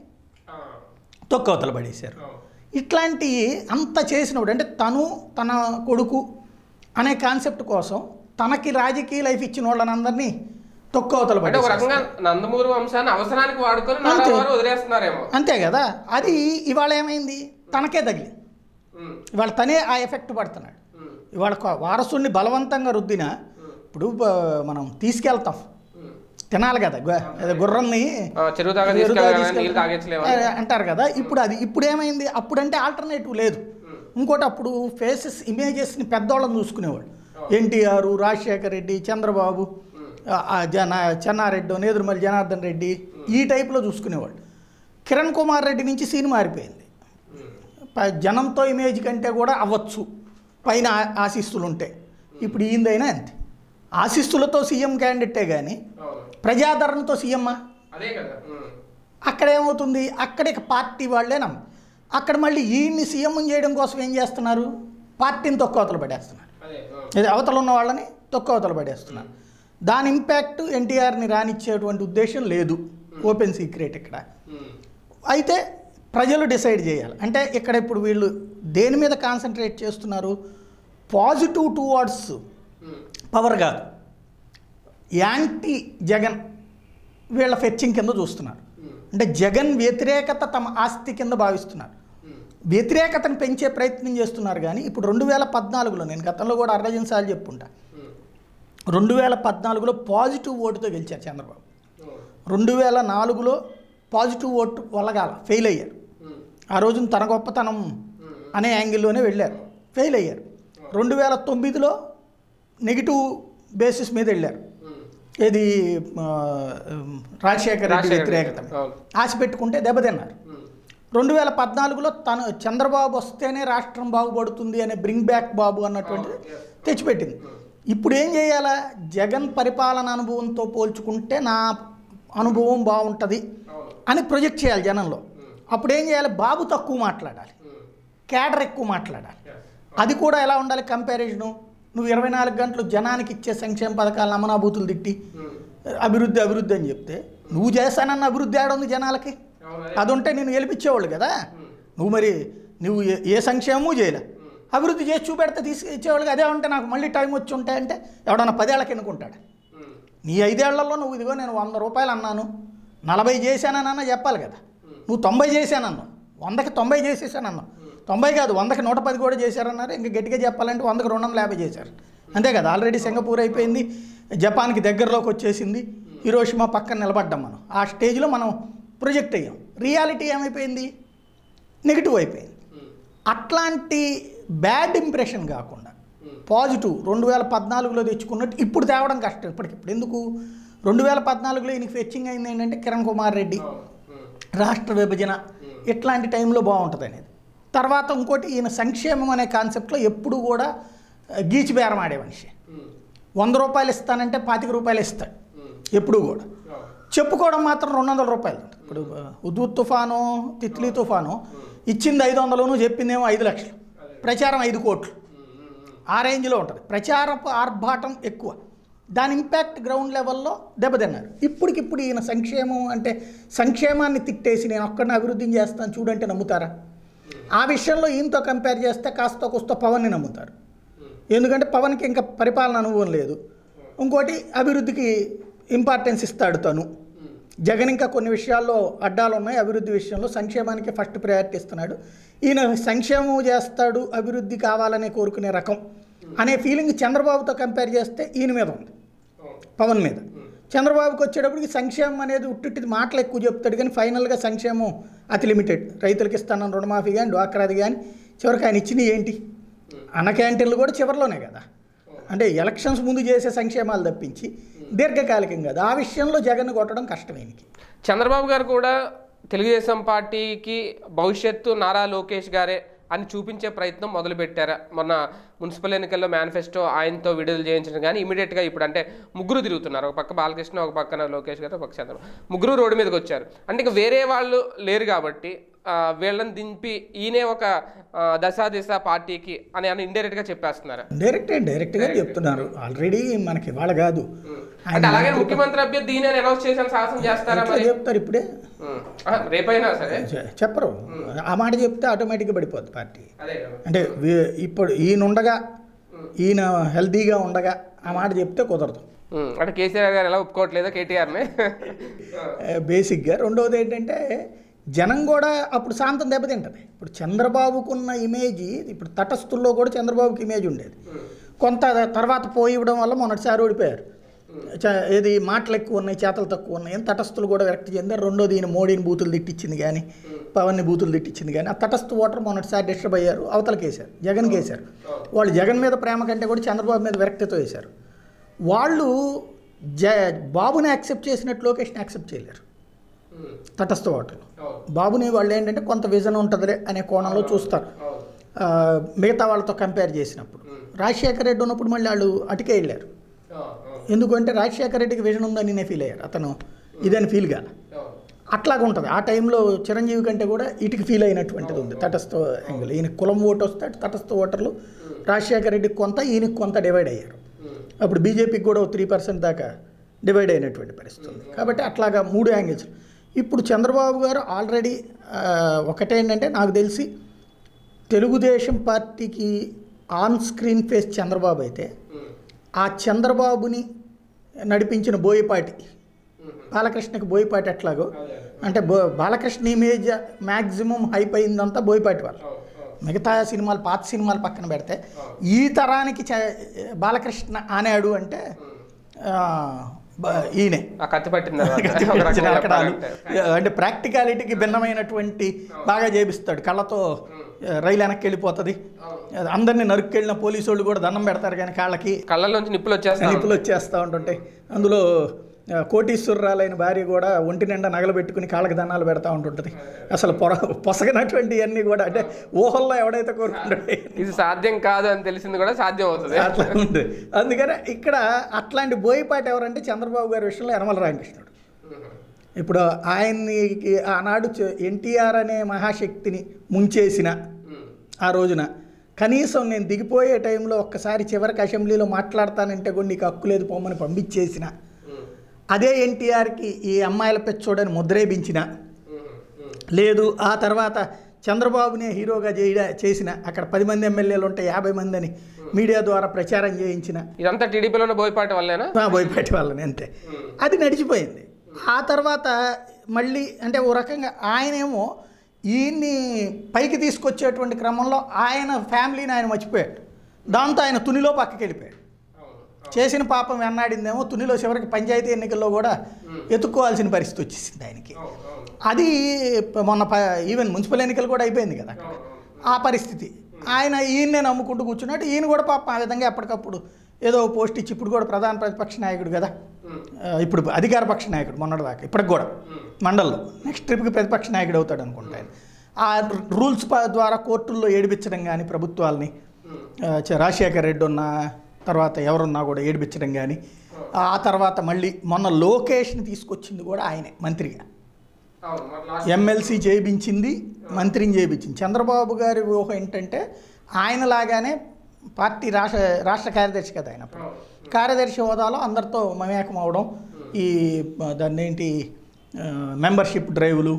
S1: తొక్కవతలు పడేశారు ఇట్లాంటి అంత చేసినప్పుడు అంటే తను తన కొడుకు అనే కాన్సెప్ట్ కోసం తనకి రాజకీయ లైఫ్ ఇచ్చిన వాళ్ళని అందరినీ తొక్కవతలు పడే అవసరానికి అంతే కదా అది ఇవాళ ఏమైంది తనకే తగిలి ఇవాళ తనే ఆ ఎఫెక్ట్ పడుతున్నాడు ఇవాళ వారసుని బలవంతంగా రుద్దిన ఇప్పుడు మనం తీసుకెళ్తాం తినాలి కదా గుర్రంని అంటారు కదా ఇప్పుడు అది ఇప్పుడు ఏమైంది అప్పుడంటే ఆల్టర్నేటివ్ లేదు ఇంకోటి అప్పుడు ఫేసెస్ ఇమేజెస్ని పెద్దవాళ్ళని చూసుకునేవాళ్ళు ఎన్టీఆర్ రాజశేఖర్ రెడ్డి చంద్రబాబు జన చెన్నారెడ్డి నేదురుమల్లి జనార్దన్ రెడ్డి ఈ టైప్లో చూసుకునేవాళ్ళు కిరణ్ కుమార్ రెడ్డి నుంచి సీన్ మారిపోయింది జనంతో ఇమేజ్ కంటే కూడా అవ్వచ్చు పైన ఆశిస్తులు ఉంటాయి ఇప్పుడు ఈందైనా అంతే ఆశిస్తులతో సీఎం క్యాండిడేటే కానీ ప్రజాదరణతో సీఎమ్మా అదే అక్కడ ఏమవుతుంది అక్కడికి పార్టీ వాళ్ళేనా అక్కడ మళ్ళీ ఈయన్ని సీఎం చేయడం కోసం ఏం చేస్తున్నారు పార్టీని తక్కువ అవతలు పడేస్తున్నారు ఇది అవతలు ఉన్న వాళ్ళని తక్కువ అవతలు పడేస్తున్నారు దాని ఇంపాక్ట్ ఎన్టీఆర్ని రానిచ్చేటువంటి ఉద్దేశం లేదు ఓపెన్ సీక్రెట్ ఇక్కడ అయితే ప్రజలు డిసైడ్ చేయాలి అంటే ఇక్కడ ఇప్పుడు వీళ్ళు దేని మీద కాన్సన్ట్రేట్ చేస్తున్నారు పాజిటివ్ టువార్డ్స్ పవర్ కాదు యాంటీ జగన్ వీళ్ళ ఫెచ్చింగ్ కింద చూస్తున్నారు అంటే జగన్ వ్యతిరేకత తమ ఆస్తి కింద భావిస్తున్నారు వ్యతిరేకతను పెంచే ప్రయత్నం చేస్తున్నారు కానీ ఇప్పుడు రెండు వేల పద్నాలుగులో నేను గతంలో కూడా అర్ధజన్ సార్లు చెప్పుకుంటా రెండు వేల పద్నాలుగులో పాజిటివ్ ఓటుతో గెలిచారు చంద్రబాబు రెండు వేల నాలుగులో పాజిటివ్ ఓటు వలగాల ఫెయిల్ అయ్యారు ఆ రోజున తన గొప్పతనం అనే యాంగిల్లోనే వెళ్ళారు ఫెయిల్ అయ్యారు రెండు వేల తొమ్మిదిలో నెగిటివ్ బేసిస్ మీద వెళ్ళారు ఇది రాజశేఖర రెడ్డి వ్యతిరేకత ఆశ పెట్టుకుంటే దెబ్బతిన్నారు రెండు వేల పద్నాలుగులో తను చంద్రబాబు వస్తేనే రాష్ట్రం బాగుపడుతుంది అనే బ్రింగ్ బ్యాక్ బాబు అన్నటువంటిది తెచ్చిపెట్టింది ఇప్పుడు ఏం చేయాలా జగన్ పరిపాలన అనుభవంతో పోల్చుకుంటే నా అనుభవం బాగుంటుంది అని ప్రొజెక్ట్ చేయాలి జనంలో అప్పుడు ఏం చేయాలి బాబు తక్కువ మాట్లాడాలి క్యాడర్ ఎక్కువ మాట్లాడాలి అది కూడా ఎలా ఉండాలి కంపారిజను నువ్వు ఇరవై నాలుగు గంటలు జనానికి ఇచ్చే సంక్షేమ పథకాలను అమనాభూతులు తిట్టి అభివృద్ధి అభివృద్ధి అని చెప్తే నువ్వు చేస్తానన్న అభివృద్ధి ఆడుంది జనాలకి అది ఉంటే నేను గెలిపించేవాళ్ళు కదా నువ్వు మరి నువ్వు ఏ సంక్షేమము చేయలే అభివృద్ధి చేసి చూపెడితే తీసుకొచ్చేవాళ్ళకి అదే ఉంటే నాకు మళ్ళీ టైం వచ్చి ఉంటాయంటే అంటే ఎవడన్నా పదేళ్ళకి ఎన్నుకుంటాడు నీ ఐదేళ్లలో నువ్వు ఇదిగో నేను వంద రూపాయలు అన్నాను నలభై చేశానని అన్న చెప్పాలి కదా నువ్వు తొంభై చేశానన్నావు వందకి తొంభై చేసేసానన్నావు తొంభై కాదు వందకి నూట పది కూడా చేశారన్నారు ఇంకా గట్టిగా చెప్పాలంటే వందకి రెండు వందల యాభై చేశారు అంతే కదా ఆల్రెడీ సింగపూర్ అయిపోయింది జపాన్కి దగ్గరలోకి వచ్చేసింది హిరోషిమా పక్కన నిలబడ్డాం మనం ఆ స్టేజ్లో మనం ప్రొజెక్ట్ అయ్యాం రియాలిటీ ఏమైపోయింది నెగిటివ్ అయిపోయింది అట్లాంటి బ్యాడ్ ఇంప్రెషన్ కాకుండా పాజిటివ్ రెండు వేల పద్నాలుగులో తెచ్చుకున్నట్టు ఇప్పుడు తేవడం కష్టం ఇప్పటికిప్పుడు ఎందుకు రెండు వేల పద్నాలుగులో ఈయనకి ఫెచ్చింగ్ అయింది ఏంటంటే కిరణ్ కుమార్ రెడ్డి రాష్ట్ర విభజన ఇట్లాంటి టైంలో బాగుంటుంది అనేది తర్వాత ఇంకోటి ఈయన సంక్షేమం అనే కాన్సెప్ట్లో ఎప్పుడు కూడా గీచి బేరమాడే ఆడే మనిషి వంద రూపాయలు ఇస్తానంటే పాతిక రూపాయలు ఇస్తాడు ఎప్పుడు కూడా చెప్పుకోవడం మాత్రం రెండు వందల రూపాయలు ఇప్పుడు ఉదూ తుఫాను తిత్లీ తుఫాను ఇచ్చింది ఐదు వందలును చెప్పిందేమో ఐదు లక్షలు ప్రచారం ఐదు కోట్లు ఆ రేంజ్లో ఉంటుంది ప్రచారపు ఆర్భాటం ఎక్కువ దాని ఇంపాక్ట్ గ్రౌండ్ లెవెల్లో దెబ్బతిన్నారు ఇప్పటికిప్పుడు ఈయన సంక్షేమం అంటే సంక్షేమాన్ని తిట్టేసి నేను ఒక్కడిని అభివృద్ధిని చేస్తాను చూడంటే నమ్ముతారా ఆ విషయంలో ఈయనతో కంపేర్ చేస్తే కాస్త కుస్త పవన్ని నమ్ముతారు ఎందుకంటే పవన్కి ఇంకా పరిపాలన అనుభవం లేదు ఇంకోటి అభివృద్ధికి ఇంపార్టెన్స్ ఇస్తాడు తను జగన్ ఇంకా కొన్ని విషయాల్లో అడ్డాలు ఉన్నాయి అభివృద్ధి విషయంలో సంక్షేమానికి ఫస్ట్ ప్రయారిటీ ఇస్తున్నాడు ఈయన సంక్షేమం చేస్తాడు అభివృద్ధి కావాలని కోరుకునే రకం అనే ఫీలింగ్ చంద్రబాబుతో కంపేర్ చేస్తే ఈయన మీద ఉంది పవన్ మీద చంద్రబాబుకి వచ్చేటప్పటికి సంక్షేమం అనేది ఉట్టిట్టిది మాటలు ఎక్కువ చెప్తాడు కానీ ఫైనల్గా సంక్షేమం అతి లిమిటెడ్ రైతులకు ఇస్తానన్న రుణమాఫీ కానీ డ్వాక్రాది కానీ చివరికి ఆయన ఇచ్చినవి ఏంటి అన్న క్యాంటీన్లు కూడా చివరిలోనే కదా అంటే ఎలక్షన్స్ ముందు చేసే సంక్షేమాలు తప్పించి దీర్ఘకాలికం కాదు ఆ విషయంలో జగన్ కొట్టడం కష్టమేనికి
S2: చంద్రబాబు గారు కూడా తెలుగుదేశం పార్టీకి భవిష్యత్తు నారా లోకేష్ గారే అని చూపించే ప్రయత్నం మొదలుపెట్టారు మొన్న మున్సిపల్ ఎన్నికల్లో మేనిఫెస్టో ఆయనతో విడుదల చేయించడం కానీ ఇమీడియట్గా ఇప్పుడు అంటే ముగ్గురు తిరుగుతున్నారు ఒక పక్క బాలకృష్ణ ఒక పక్కన లోకేష్ గారు ఒక పక్క ముగ్గురు రోడ్డు మీదకి వచ్చారు అంటే ఇక వేరే వాళ్ళు లేరు కాబట్టి వీళ్ళని దింపి ఈయనే ఒక దశాదిశ పార్టీకి అని అని ఇండైరెక్ట్గా చెప్పేస్తున్నారు
S1: డైరెక్ట్ డైరెక్ట్గా చెప్తున్నారు ఆల్రెడీ మనకి వాళ్ళ కాదు
S2: hmm. అలాగే ముఖ్యమంత్రి అభ్యర్థి అనౌన్స్ చేసిన సాహసం చేస్తారా చెప్తారు ఇప్పుడే hmm. రేపైనా సరే
S1: చెప్పరు hmm. ఆ మాట చెప్తే ఆటోమేటిక్గా పడిపోద్ది పార్టీ అంటే ఇప్పుడు ఈయన ఉండగా ఈయన హెల్దీగా ఉండగా ఆ మాట చెప్తే కుదరదు
S2: అంటే కేసీఆర్ గారు ఎలా ఒప్పుకోవట్లేదు కేటీఆర్ని
S1: బేసిక్గా రెండవది ఏంటంటే జనం కూడా అప్పుడు శాంతం దెబ్బతింటది ఇప్పుడు చంద్రబాబుకున్న ఇమేజ్ ఇప్పుడు తటస్థుల్లో కూడా చంద్రబాబుకి ఇమేజ్ ఉండేది కొంత తర్వాత పోయి ఇవ్వడం వల్ల మొన్నటిసారి ఓడిపోయారు ఏది మాటలు ఎక్కువ ఉన్నాయి చేతలు తక్కువ ఉన్నాయి తటస్థులు కూడా విరక్తి చెందారు రెండోది ఈయన మోడీని బూతులు తిట్టించింది కానీ పవన్ని బూతులు తిట్టించింది కానీ ఆ తటస్థ ఓటర్ మొన్నటిసారి డిస్టర్బ్ అయ్యారు వేశారు జగన్కి వేశారు వాళ్ళు జగన్ మీద ప్రేమ కంటే కూడా చంద్రబాబు మీద విరక్తితో వేశారు వాళ్ళు జ బాబుని యాక్సెప్ట్ చేసినట్టు లోకేష్ని యాక్సెప్ట్ చేయలేరు తటస్థ వాటిలో బాబుని వాళ్ళు ఏంటంటే కొంత విజన్ ఉంటుందిలే అనే కోణంలో చూస్తారు మిగతా వాళ్ళతో కంపేర్ చేసినప్పుడు రాజశేఖర రెడ్డి ఉన్నప్పుడు మళ్ళీ వాళ్ళు అటుకే వెళ్ళారు ఎందుకంటే రాజశేఖర రెడ్డికి విజన్ ఉందని నేనే ఫీల్ అయ్యారు అతను ఇదని ఫీల్ అట్లాగా ఉంటుంది ఆ టైంలో చిరంజీవి కంటే కూడా ఇటుకి ఫీల్ అయినటువంటిది ఉంది తటస్థ యాంగిల్ ఈయన కులం ఓటు వస్తే తటస్థ ఓటర్లు రాజశేఖర రెడ్డికి కొంత ఈయనకి కొంత డివైడ్ అయ్యారు అప్పుడు బీజేపీకి కూడా త్రీ పర్సెంట్ దాకా డివైడ్ అయినటువంటి పరిస్థితి ఉంది కాబట్టి అట్లాగా మూడు యాంగిల్స్ ఇప్పుడు చంద్రబాబు గారు ఆల్రెడీ ఒకటేంటంటే నాకు తెలిసి తెలుగుదేశం పార్టీకి ఆన్ స్క్రీన్ ఫేస్ చంద్రబాబు అయితే ఆ చంద్రబాబుని నడిపించిన బోయపాటి బాలకృష్ణకి బోయపాటి ఎట్లాగో అంటే బో బాలకృష్ణ ఇమేజ్ మ్యాక్సిమం హైప్ అయిందంతా బోయపాటి వాళ్ళు మిగతా సినిమాలు పాత సినిమాలు పక్కన పెడితే ఈ తరానికి బాలకృష్ణ ఆనాడు అంటే ఈయనే అంటే ప్రాక్టికాలిటీకి భిన్నమైనటువంటి బాగా చేపిస్తాడు కళ్ళతో రైలు వెనక్కి వెళ్ళిపోతుంది అందరినీ వెళ్ళిన పోలీసు వాళ్ళు కూడా దండం పెడతారు కానీ కాళ్ళకి కళ్ళలోంచి నిప్పులు వచ్చేస్తా నిప్పులు వచ్చేస్తూ ఉంటుంటాయి అందులో కోటీశ్వరరాలైన భార్య కూడా ఒంటి నిండా నగలు పెట్టుకుని కాళ్ళకి దన్నాలు పెడతా ఉంటుంటుంది అసలు పొర పొసగినటువంటి అన్నీ కూడా అంటే ఊహల్లో ఎవడైతే కోరుకుంటాడు
S2: ఇది సాధ్యం కాదు అని తెలిసింది కూడా సాధ్యం అవుతుంది అట్లా ఉంది
S1: అందుకనే ఇక్కడ అట్లాంటి బోయిపాటి ఎవరంటే చంద్రబాబు గారి విషయంలో యనమల రామకృష్ణుడు ఇప్పుడు ఆయన్ని ఆనాడు ఎన్టీఆర్ అనే మహాశక్తిని ముంచేసిన ఆ రోజున కనీసం నేను దిగిపోయే టైంలో ఒక్కసారి చివరికి అసెంబ్లీలో మాట్లాడతానంటే కూడా నీకు హక్కు లేదు పొమ్మని పంపించేసిన అదే ఎన్టీఆర్కి ఈ అమ్మాయిల పెచ్చోడని ముద్రేపించిన లేదు ఆ తర్వాత చంద్రబాబునే హీరోగా చేయ చేసిన అక్కడ పది మంది ఎమ్మెల్యేలు ఉంటే యాభై మంది అని మీడియా ద్వారా ప్రచారం చేయించిన
S2: ఇదంతా టీడీపీలో బోయపాటి వల్లేనా
S1: బోయపాటి వల్లనే అంతే అది నడిచిపోయింది ఆ తర్వాత మళ్ళీ అంటే ఓ రకంగా ఆయనేమో ఈయన్ని పైకి తీసుకొచ్చేటువంటి క్రమంలో ఆయన ఫ్యామిలీని ఆయన మర్చిపోయాడు దాంతో ఆయన తునిలో పక్కకి వెళ్ళిపోయాడు చేసిన పాపం వెన్నాడిందేమో తునిలో చివరికి పంచాయతీ ఎన్నికల్లో కూడా ఎత్తుక్కోవాల్సిన పరిస్థితి వచ్చేసింది ఆయనకి అది మొన్న ఈవెన్ మున్సిపల్ ఎన్నికలు కూడా అయిపోయింది కదా అక్కడ ఆ పరిస్థితి ఆయన ఈయన్నే నమ్ముకుంటూ కూర్చున్నట్టు ఈయన కూడా పాపం ఆ విధంగా ఎప్పటికప్పుడు ఏదో పోస్ట్ ఇచ్చి ఇప్పుడు కూడా ప్రధాన ప్రతిపక్ష నాయకుడు కదా ఇప్పుడు అధికార పక్ష నాయకుడు దాకా ఇప్పటికి కూడా మండల్లో నెక్స్ట్ ట్రిప్కి ప్రతిపక్ష నాయకుడు అవుతాడు అనుకుంటాను ఆ రూల్స్ ద్వారా కోర్టుల్లో ఏడిపించడం కానీ ప్రభుత్వాలని రాజశేఖర్ రెడ్డి ఉన్న తర్వాత ఎవరున్నా కూడా ఏడిపించడం కానీ ఆ తర్వాత మళ్ళీ మొన్న లోకేష్ని తీసుకొచ్చింది కూడా ఆయనే మంత్రిగా ఎమ్మెల్సీ చేయించింది మంత్రిని చేయించింది చంద్రబాబు గారి వ్యూహం ఏంటంటే ఆయనలాగానే పార్టీ రాష్ట్ర రాష్ట్ర కార్యదర్శి కదా ఆయన కార్యదర్శి హోదాలో అందరితో మమేకం అవడం ఈ దాన్ని ఏంటి మెంబర్షిప్ డ్రైవ్లు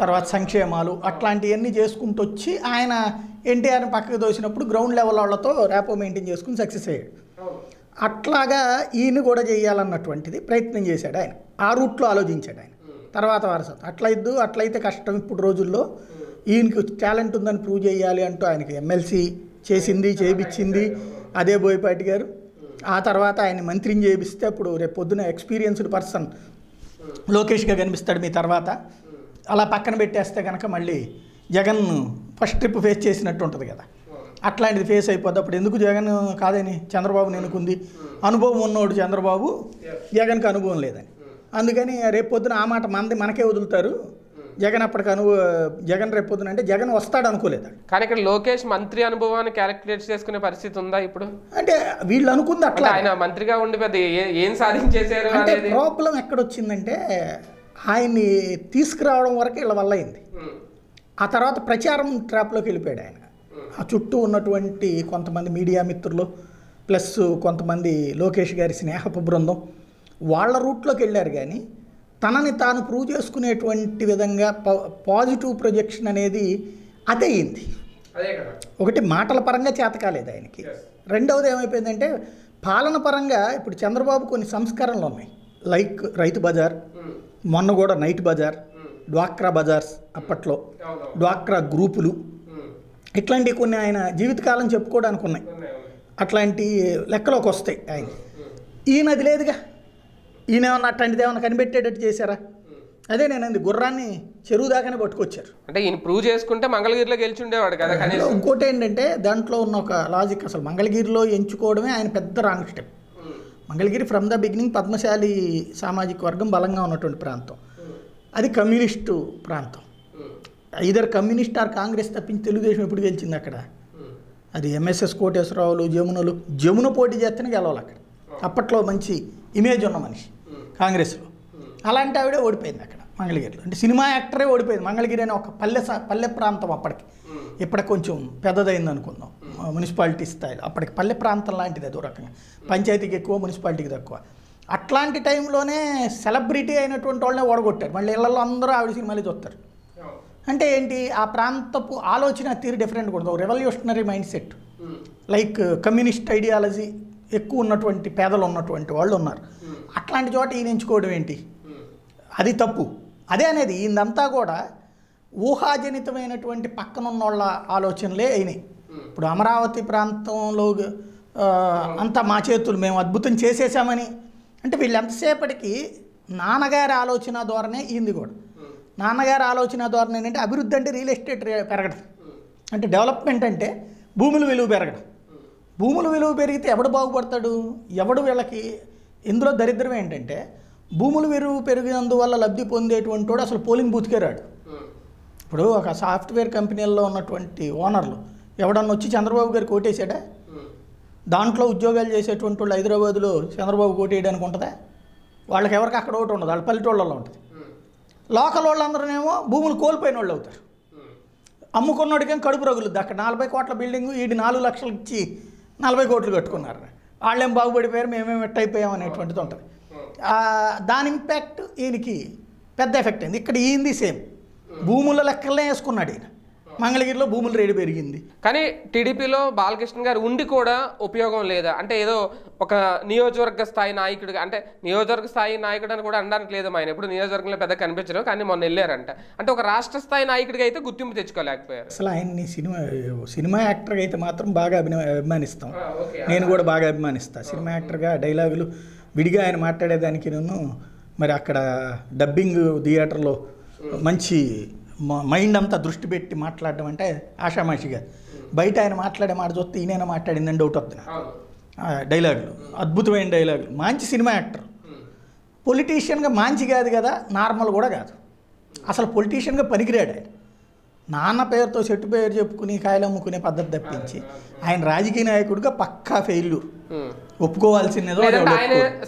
S1: తర్వాత సంక్షేమాలు అట్లాంటివన్నీ చేసుకుంటూ వచ్చి ఆయన ఎన్టీఆర్ని పక్కకు దోసినప్పుడు గ్రౌండ్ లెవెల్ వాళ్ళతో ర్యాపో మెయింటైన్ చేసుకుని సక్సెస్ అయ్యాడు అట్లాగా ఈయన కూడా చేయాలన్నటువంటిది ప్రయత్నం చేశాడు ఆయన ఆ రూట్లో ఆలోచించాడు ఆయన తర్వాత వారసత్వం అట్లయిద్దు అట్లయితే కష్టం ఇప్పుడు రోజుల్లో ఈయనకి టాలెంట్ ఉందని ప్రూవ్ చేయాలి అంటూ ఆయనకి ఎమ్మెల్సీ చేసింది చేయించింది అదే బోయపాటి గారు ఆ తర్వాత ఆయన మంత్రిని చేపిస్తే అప్పుడు రేపు పొద్దున ఎక్స్పీరియన్స్డ్ పర్సన్ లోకేష్గా కనిపిస్తాడు మీ తర్వాత అలా పక్కన పెట్టేస్తే కనుక మళ్ళీ జగన్ ఫస్ట్ ట్రిప్ ఫేస్ చేసినట్టు ఉంటుంది కదా అట్లాంటిది ఫేస్ అయిపోద్ది అప్పుడు ఎందుకు జగన్ కాదని చంద్రబాబు నేనుకుంది అనుభవం ఉన్నోడు చంద్రబాబు జగన్కి అనుభవం లేదని అందుకని రేపు పొద్దున ఆ మాట మనది మనకే వదులుతారు జగన్ అప్పటికి అనుభవ జగన్ రేపు పొద్దున అంటే జగన్ వస్తాడు అనుకోలేదు
S2: కానీ ఇక్కడ లోకేష్ మంత్రి అనుభవాన్ని క్యాలిక్యులేట్ చేసుకునే పరిస్థితి ఉందా ఇప్పుడు అంటే
S1: వీళ్ళు అనుకుంది అట్లా ఆయన
S2: మంత్రిగా ఉండి పెద్ద ఏం సాధించేసారు అంటే ప్రాబ్లం
S1: ఎక్కడ వచ్చిందంటే ఆయన్ని తీసుకురావడం వరకు వీళ్ళ వల్ల అయింది ఆ తర్వాత ప్రచారం ట్రాప్లోకి వెళ్ళిపోయాడు ఆయన ఆ చుట్టూ ఉన్నటువంటి కొంతమంది మీడియా మిత్రులు ప్లస్ కొంతమంది లోకేష్ గారి స్నేహపు బృందం వాళ్ళ రూట్లోకి వెళ్ళారు కానీ తనని తాను ప్రూవ్ చేసుకునేటువంటి విధంగా పాజిటివ్ ప్రొజెక్షన్ అనేది అదే అయింది ఒకటి మాటల పరంగా చేతకాలేదు ఆయనకి రెండవది ఏమైపోయిందంటే పాలన పరంగా ఇప్పుడు చంద్రబాబు కొన్ని సంస్కరణలు ఉన్నాయి లైక్ రైతు బజార్ hmm. మొన్న కూడా నైట్ బజార్ డ్వాక్రా బజార్స్ అప్పట్లో డ్వాక్రా గ్రూపులు ఇట్లాంటి కొన్ని ఆయన జీవితకాలం చెప్పుకోవడానికి ఉన్నాయి అట్లాంటి లెక్కలోకి వస్తాయి ఆయన ఈయన అది లేదుగా ఈయన ఏమన్నా అట్లాంటిది ఏమన్నా కనిపెట్టేటట్టు చేశారా అదే నేను అంది గుర్రాన్ని చెరువు దాకానే పట్టుకొచ్చారు
S2: అంటే ఈయన ప్రూవ్ చేసుకుంటే మంగళగిరిలో గెలిచి ఉండేవాడు కదా
S1: ఇంకోటి ఏంటంటే దాంట్లో ఉన్న ఒక లాజిక్ అసలు మంగళగిరిలో ఎంచుకోవడమే ఆయన పెద్ద wrong step Mangalagiri from the beginning Padmasali సామాజిక వర్గం బలంగా ఉన్నటువంటి ప్రాంతం అది కమ్యూనిస్టు ప్రాంతం ఇద్దరు కమ్యూనిస్ట్ ఆర్ కాంగ్రెస్ తప్పించి తెలుగుదేశం ఎప్పుడు గెలిచింది అక్కడ అది ఎంఎస్ఎస్ కోటేశ్వరరావులు జమునలు జమున పోటీ చేస్తేనే గెలవాలి అక్కడ అప్పట్లో మంచి ఇమేజ్ ఉన్న మనిషి కాంగ్రెస్లో అలాంటి ఆవిడే ఓడిపోయింది అక్కడ మంగళగిరిలో అంటే సినిమా యాక్టరే ఓడిపోయింది మంగళగిరి అనే ఒక పల్లె పల్లె ప్రాంతం అప్పటికి ఇప్పటి కొంచెం పెద్దదైంది అనుకుందాం మున్సిపాలిటీ స్థాయిలో అప్పటికి పల్లె ప్రాంతం లాంటిది అదో రకంగా పంచాయతీకి ఎక్కువ మున్సిపాలిటీకి తక్కువ అట్లాంటి టైంలోనే సెలబ్రిటీ అయినటువంటి వాళ్ళనే ఓడగొట్టారు మళ్ళీ ఇళ్లలో అందరూ ఆవిడ సినిమాలు చూస్తారు అంటే ఏంటి ఆ ప్రాంతపు ఆలోచన తీరు డిఫరెంట్ కూడా revolutionary mindset like communist ideology ఎక్కువ ఉన్నటువంటి పేదలు ఉన్నటువంటి వాళ్ళు ఉన్నారు అట్లాంటి చోట ఈయన ఎంచుకోవడం ఏంటి అది తప్పు అదే అనేది ఈయనంతా కూడా ఊహాజనితమైనటువంటి పక్కనున్న వాళ్ళ ఆలోచనలే అయినాయి ఇప్పుడు అమరావతి ప్రాంతంలో అంతా మా చేతులు మేము అద్భుతం చేసేసామని అంటే వీళ్ళు ఎంతసేపటికి నాన్నగారి ఆలోచన ధోరణే ఈంది కూడా నాన్నగారి ఆలోచన ధోరణి ఏంటంటే అభివృద్ధి అంటే రియల్ ఎస్టేట్ పెరగడం అంటే డెవలప్మెంట్ అంటే భూముల విలువ పెరగడం భూముల విలువ పెరిగితే ఎవడు బాగుపడతాడు ఎవడు వీళ్ళకి ఇందులో దరిద్రం ఏంటంటే భూముల విలువ పెరిగినందువల్ల లబ్ధి పొందేటువంటి వాడు అసలు పోలింగ్ బూత్కే రాడు ఇప్పుడు ఒక సాఫ్ట్వేర్ కంపెనీల్లో ఉన్నటువంటి ఓనర్లు ఎవడన్నా వచ్చి చంద్రబాబు గారికి ఓటేసాడా దాంట్లో ఉద్యోగాలు చేసేటువంటి వాళ్ళు హైదరాబాద్లో చంద్రబాబు కోటేయడానికి ఉంటుందా వాళ్ళకి ఎవరికి అక్కడ ఒకటి ఉండదు వాళ్ళ పల్లెటూళ్ళలో ఉంటుంది లోకల్ వాళ్ళందరూనేమో భూములు కోల్పోయిన వాళ్ళు అవుతారు ఏం కడుపు రగులుద్ది అక్కడ నలభై కోట్ల బిల్డింగ్ వీడి నాలుగు లక్షలు ఇచ్చి నలభై కోట్లు కట్టుకున్నారు వాళ్ళేం బాగుపడిపోయారు మేమేం ఎట్ అయిపోయాం అనేటువంటిది ఉంటుంది దాని ఇంపాక్ట్ ఈయనకి పెద్ద ఎఫెక్ట్ అయింది ఇక్కడ ఈయంది సేమ్ భూముల లెక్కలనే వేసుకున్నాడు ఈయన మంగళగిరిలో భూముల రేడు పెరిగింది
S2: కానీ టీడీపీలో బాలకృష్ణ గారు ఉండి కూడా ఉపయోగం లేదా అంటే ఏదో ఒక నియోజకవర్గ స్థాయి నాయకుడిగా అంటే నియోజకవర్గ స్థాయి నాయకుడు అని కూడా అనడానికి లేదు ఆయన ఎప్పుడు నియోజకవర్గంలో పెద్ద కనిపించరు కానీ మొన్న వెళ్ళారంట అంటే ఒక రాష్ట్ర స్థాయి నాయకుడిగా అయితే గుర్తింపు తెచ్చుకోలేకపోయారు
S1: అసలు ఆయన్ని సినిమా సినిమా యాక్టర్గా అయితే మాత్రం బాగా అభిన అభిమానిస్తాం నేను కూడా బాగా అభిమానిస్తాను సినిమా యాక్టర్గా డైలాగులు విడిగా ఆయన మాట్లాడేదానికి నేను మరి అక్కడ డబ్బింగ్ థియేటర్లో మంచి మైండ్ అంతా దృష్టి పెట్టి మాట్లాడడం అంటే ఆషామాషిగా బయట ఆయన మాట్లాడే మాట చూస్తే ఈయన మాట్లాడిందని డౌట్ వస్తుంది డైలాగులు అద్భుతమైన డైలాగులు మంచి సినిమా యాక్టర్ పొలిటీషియన్గా మంచి కాదు కదా నార్మల్ కూడా కాదు అసలు పొలిటీషియన్గా పనికిరాడు ఆయన నాన్న పేరుతో చెట్టు పేరు చెప్పుకుని కాయలు అమ్ముకునే పద్ధతి తప్పించి ఆయన రాజకీయ నాయకుడిగా పక్కా ఫెయిల్యూర్ ఒప్పుకోవాల్సినదో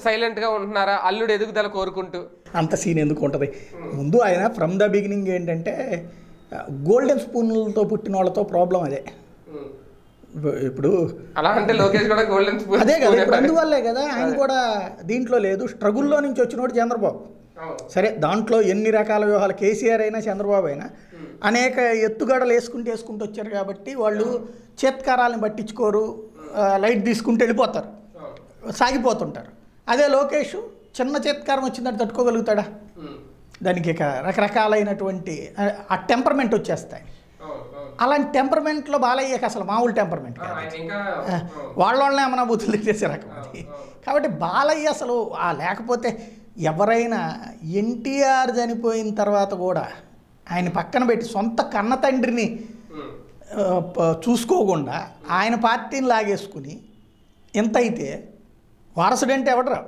S2: సైలెంట్ గా ఉంటున్నారా అల్లుడు ఎదుగుదల కోరుకుంటూ
S1: అంత సీన్ ఎందుకు ఉంటుంది ముందు ఆయన ఫ్రమ్ ద బిగినింగ్ ఏంటంటే గోల్డెన్ స్పూన్లతో పుట్టిన వాళ్ళతో ప్రాబ్లం అదే ఇప్పుడు అలా అంటే లోకేష్ కూడా గోల్డెన్ స్పూన్ అదే కదా అందువల్లే కదా ఆయన కూడా దీంట్లో లేదు స్ట్రగుల్లో నుంచి వచ్చినోడు చంద్రబాబు సరే దాంట్లో ఎన్ని రకాల వ్యూహాలు కేసీఆర్ అయినా చంద్రబాబు అయినా అనేక ఎత్తుగడలు వేసుకుంటూ వేసుకుంటూ వచ్చారు కాబట్టి వాళ్ళు చేత్కారాలను పట్టించుకోరు లైట్ తీసుకుంటూ వెళ్ళిపోతారు సాగిపోతుంటారు అదే లోకేష్ చిన్న చేత్కారం వచ్చిందంటే తట్టుకోగలుగుతాడా దానికి ఇక రకరకాలైనటువంటి ఆ టెంపర్మెంట్ వచ్చేస్తాయి అలాంటి టెంపర్మెంట్లో బాలయ్యక అసలు మామూలు టెంపర్మెంట్ వాళ్ళ వాళ్ళనే ఏమైనా బుద్ధులు చేసే రకం కాబట్టి బాలయ్య అసలు లేకపోతే ఎవరైనా ఎన్టీఆర్ చనిపోయిన తర్వాత కూడా ఆయన పక్కన పెట్టి సొంత కన్న తండ్రిని చూసుకోకుండా ఆయన పార్టీని లాగేసుకుని ఎంతైతే అయితే వారసుడంటే ఎవడరా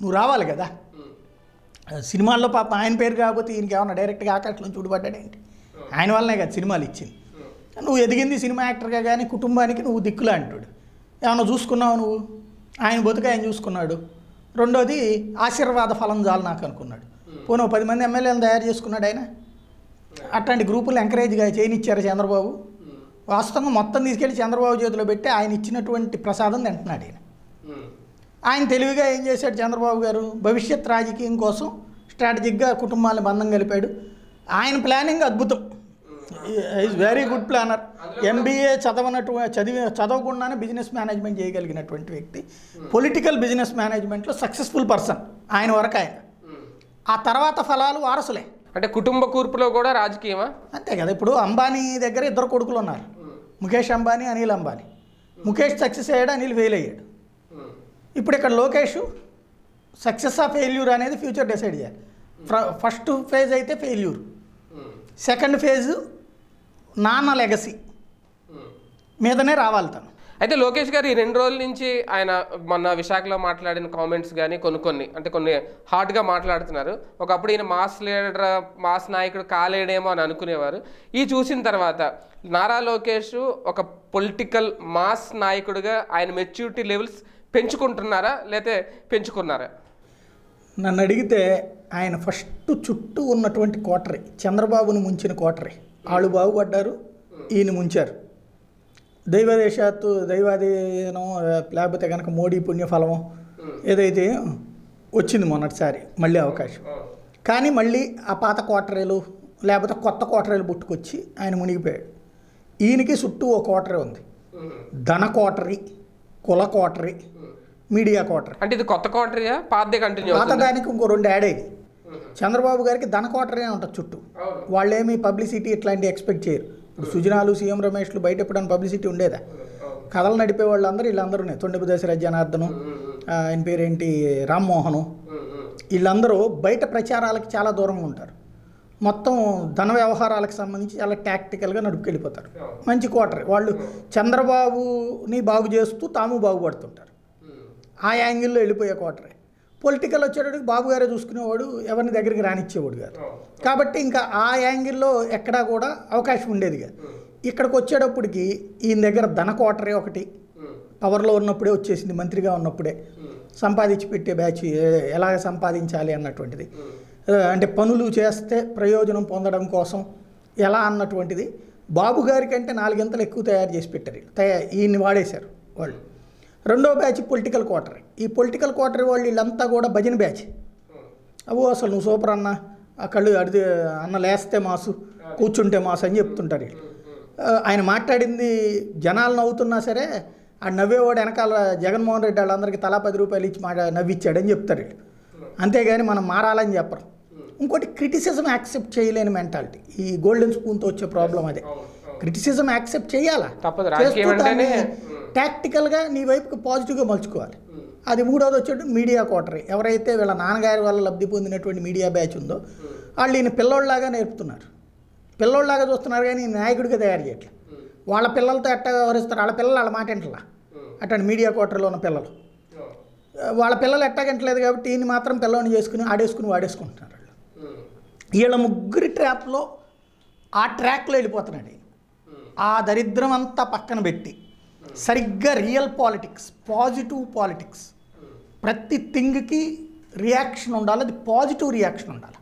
S1: నువ్వు రావాలి కదా సినిమాల్లో పాప ఆయన పేరు కాకపోతే ఈయనకి ఏమన్నా డైరెక్ట్గా ఆకాశంలో చూడబడ్డాడేంటి ఆయన వల్లనే కదా సినిమాలు ఇచ్చింది నువ్వు ఎదిగింది సినిమా యాక్టర్గా కానీ కుటుంబానికి నువ్వు దిక్కులా అంటాడు ఏమన్నా చూసుకున్నావు నువ్వు ఆయన బతుకు ఆయన చూసుకున్నాడు రెండోది ఆశీర్వాద ఫలం చాలు నాకు అనుకున్నాడు పోనీ పది మంది ఎమ్మెల్యేలు తయారు చేసుకున్నాడు ఆయన అట్లాంటి గ్రూపులు ఎంకరేజ్గా చేయనిచ్చారు చంద్రబాబు వాస్తవంగా మొత్తం తీసుకెళ్ళి చంద్రబాబు చేతిలో పెట్టి ఆయన ఇచ్చినటువంటి ప్రసాదం తింటున్నాడు ఆయన ఆయన తెలివిగా ఏం చేశాడు చంద్రబాబు గారు భవిష్యత్ రాజకీయం కోసం స్ట్రాటజిక్గా కుటుంబాలను బంధం కలిపాడు ఆయన ప్లానింగ్ అద్భుతం is very good planner MBA చదవనటు చదివి చదవకుండానే బిజినెస్ మేనేజ్మెంట్ చేయగలిగినటువంటి వ్యక్తి పొలిటికల్ బిజినెస్ మేనేజ్మెంట్లో సక్సెస్ఫుల్ పర్సన్ ఆయన వరకు ఆయన hmm. ఆ తర్వాత ఫలాలు వారసులే అంటే కుటుంబ కూర్పులో కూడా రాజకీయమా అంతే కదా ఇప్పుడు అంబానీ దగ్గర ఇద్దరు కొడుకులు ఉన్నారు hmm. Mukesh Ambani Anil Ambani hmm. Mukesh success అయ్యాడు అనిల్ ఫెయిల్ అయ్యాడు ఇప్పుడు ఇక్కడ లోకేష్ సక్సెస్ ఆ ఫెయిల్యూర్ అనేది ఫ్యూచర్ డిసైడ్ చేయాలి ఫస్ట్ ఫేజ్ అయితే ఫెయిల్యూర్ సెకండ్ ఫేజు నాన్న లెగసీ మీదనే రావాలి తను
S2: అయితే లోకేష్ గారు ఈ రెండు రోజుల నుంచి ఆయన మొన్న విశాఖలో మాట్లాడిన కామెంట్స్ కానీ కొన్ని కొన్ని అంటే కొన్ని హార్డ్గా మాట్లాడుతున్నారు ఒకప్పుడు ఈయన మాస్ లీడర్ మాస్ నాయకుడు కాలేడేమో అని అనుకునేవారు ఈ చూసిన తర్వాత నారా లోకేష్ ఒక పొలిటికల్ మాస్ నాయకుడిగా ఆయన మెచ్యూరిటీ లెవెల్స్ పెంచుకుంటున్నారా లేతే పెంచుకున్నారా
S1: నన్ను అడిగితే ఆయన ఫస్ట్ చుట్టూ ఉన్నటువంటి కోటరీ చంద్రబాబును ముంచిన కోటరీ వాళ్ళు బాగుపడ్డారు ఈయన ముంచారు దైవదేశాత్తు దైవాధీనం లేకపోతే కనుక మోడీ పుణ్యఫలం ఏదైతే వచ్చింది మొన్నటిసారి మళ్ళీ అవకాశం కానీ మళ్ళీ ఆ పాత కోటరీలు లేకపోతే కొత్త కోటరీలు పుట్టుకొచ్చి ఆయన మునిగిపోయాడు ఈయనకి చుట్టూ ఓ కోటరీ ఉంది ధన కోటరీ కుల కోటరీ మీడియా కోటరీ
S2: అంటే ఇది కొత్త కోటరీ పాత దానికి
S1: ఇంకో రెండు యాడ్ అయ్యింది చంద్రబాబు గారికి ధనకోటరే ఉంటుంది చుట్టూ వాళ్ళేమి పబ్లిసిటీ ఇట్లాంటివి ఎక్స్పెక్ట్ చేయరు ఇప్పుడు సుజనాలు సీఎం రమేష్లు బయట ఎప్పుడైనా పబ్లిసిటీ ఉండేదా కథలు నడిపే వాళ్ళందరూ వీళ్ళందరూనే తొండిపు దశరథ్ జనార్దను ఆయన పేరేంటి రామ్మోహను వీళ్ళందరూ బయట ప్రచారాలకు చాలా దూరంగా ఉంటారు మొత్తం ధన వ్యవహారాలకు సంబంధించి చాలా టాక్టికల్గా నడుపుకెళ్ళిపోతారు మంచి క్వార్టర్ వాళ్ళు చంద్రబాబుని బాగు చేస్తూ తాము బాగుపడుతుంటారు ఆ యాంగిల్లో వెళ్ళిపోయే క్వార్టరే పొలిటికల్ వచ్చేటప్పటికి బాబు గారే చూసుకునేవాడు ఎవరిని దగ్గరికి రానిచ్చేవాడు కాదు కాబట్టి ఇంకా ఆ యాంగిల్లో ఎక్కడా కూడా అవకాశం ఉండేది కాదు ఇక్కడికి వచ్చేటప్పటికి ఈయన దగ్గర ధన కోటరే ఒకటి పవర్లో ఉన్నప్పుడే వచ్చేసింది మంత్రిగా ఉన్నప్పుడే సంపాదించి పెట్టే బ్యాచ్ ఎలా సంపాదించాలి అన్నటువంటిది అంటే పనులు చేస్తే ప్రయోజనం పొందడం కోసం ఎలా అన్నటువంటిది బాబు గారి కంటే నాలుగింతలు ఎక్కువ తయారు చేసి పెట్టారు తయారు ఈయన్ని వాడేశారు వాళ్ళు రెండో బ్యాచ్ పొలిటికల్ క్వార్టర్ ఈ పొలిటికల్ క్వార్టర్ వాళ్ళు వీళ్ళంతా కూడా భజన బ్యాచ్ అవు అసలు నువ్వు సూపర్ అన్న అక్కడ కళ్ళు అడిది అన్న లేస్తే మాసు కూర్చుంటే మాసు అని చెప్తుంటారు వీళ్ళు ఆయన మాట్లాడింది జనాలు నవ్వుతున్నా సరే ఆ నవ్వేవాడు వెనకాల జగన్మోహన్ రెడ్డి వాళ్ళందరికీ తలా పది రూపాయలు ఇచ్చి మా నవ్విచ్చాడని చెప్తారు వీళ్ళు అంతేగాని మనం మారాలని చెప్పరు ఇంకోటి క్రిటిసిజం యాక్సెప్ట్ చేయలేని మెంటాలిటీ ఈ గోల్డెన్ స్పూన్తో వచ్చే ప్రాబ్లం అదే క్రిటిసిజం యాక్సెప్ట్ చేయాలా టాక్టికల్గా నీ వైపుకి పాజిటివ్గా మలుచుకోవాలి hmm. అది మూడోది వచ్చేటు మీడియా కోటరీ ఎవరైతే వీళ్ళ నాన్నగారి వల్ల లబ్ధి పొందినటువంటి మీడియా బ్యాచ్ ఉందో hmm. వాళ్ళు ఈయన పిల్లోళ్ళలాగా నేర్పుతున్నారు పిల్లోళ్ళలాగా చూస్తున్నారు కానీ నాయకుడిగా తయారు చేయట్లేదు hmm. వాళ్ళ పిల్లలతో ఎట్ట వ్యవహరిస్తారు వాళ్ళ పిల్లలు వాళ్ళ మాట ఎంటలా అటువంటి మీడియా కోటరీలో ఉన్న పిల్లలు oh. వాళ్ళ పిల్లలు ఎట్టగంటలేదు కాబట్టి ఈయన మాత్రం పిల్లల్ని చేసుకుని ఆడేసుకుని వాడేసుకుంటున్నారు వాళ్ళు వీళ్ళ ముగ్గురి ట్రాప్లో ఆ ట్రాక్లో వెళ్ళిపోతున్నాడు ఆ దరిద్రం అంతా పక్కన పెట్టి సరిగ్గా రియల్ పాలిటిక్స్ పాజిటివ్ పాలిటిక్స్ ప్రతి థింగ్కి రియాక్షన్ ఉండాలి అది పాజిటివ్ రియాక్షన్ ఉండాలి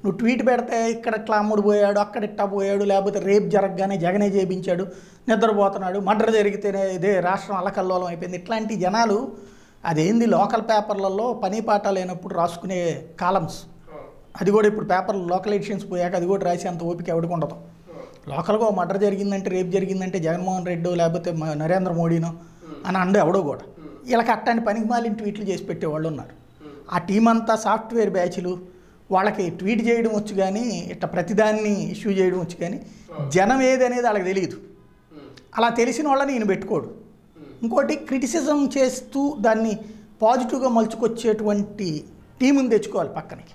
S1: నువ్వు ట్వీట్ పెడితే ఇక్కడ క్లాముడు పోయాడు అక్కడ ఇట్టా పోయాడు లేకపోతే రేప్ జరగగానే జగనే చేయించాడు నిద్రపోతున్నాడు మర్డర్ జరిగితేనే ఇదే రాష్ట్రం అలకల్లోలం అయిపోయింది ఇట్లాంటి జనాలు అదేంది లోకల్ పేపర్లలో పని పాట లేనప్పుడు రాసుకునే కాలమ్స్ అది కూడా ఇప్పుడు పేపర్లు లోకల్ ఎడిషన్స్ పోయాక అది కూడా రాసేంత ఓపిక ఎవరికి ఉండదు లోకల్గా మర్డర్ జరిగిందంటే రేపు జరిగిందంటే జగన్మోహన్ రెడ్డి లేకపోతే నరేంద్ర మోడీనో అని అండు ఎవడో కూడా ఇలా అట్టాన్ని పనికి మాలిన ట్వీట్లు చేసి పెట్టేవాళ్ళు ఉన్నారు ఆ టీం అంతా సాఫ్ట్వేర్ బ్యాచ్లు వాళ్ళకి ట్వీట్ చేయడం వచ్చు కానీ ఇట్లా ప్రతిదాన్ని ఇష్యూ చేయడం వచ్చు కానీ జనం ఏది అనేది వాళ్ళకి తెలియదు అలా తెలిసిన వాళ్ళని ఈయన పెట్టుకోడు ఇంకోటి క్రిటిసిజం చేస్తూ దాన్ని పాజిటివ్గా మలుచుకొచ్చేటువంటి టీముని తెచ్చుకోవాలి పక్కనకి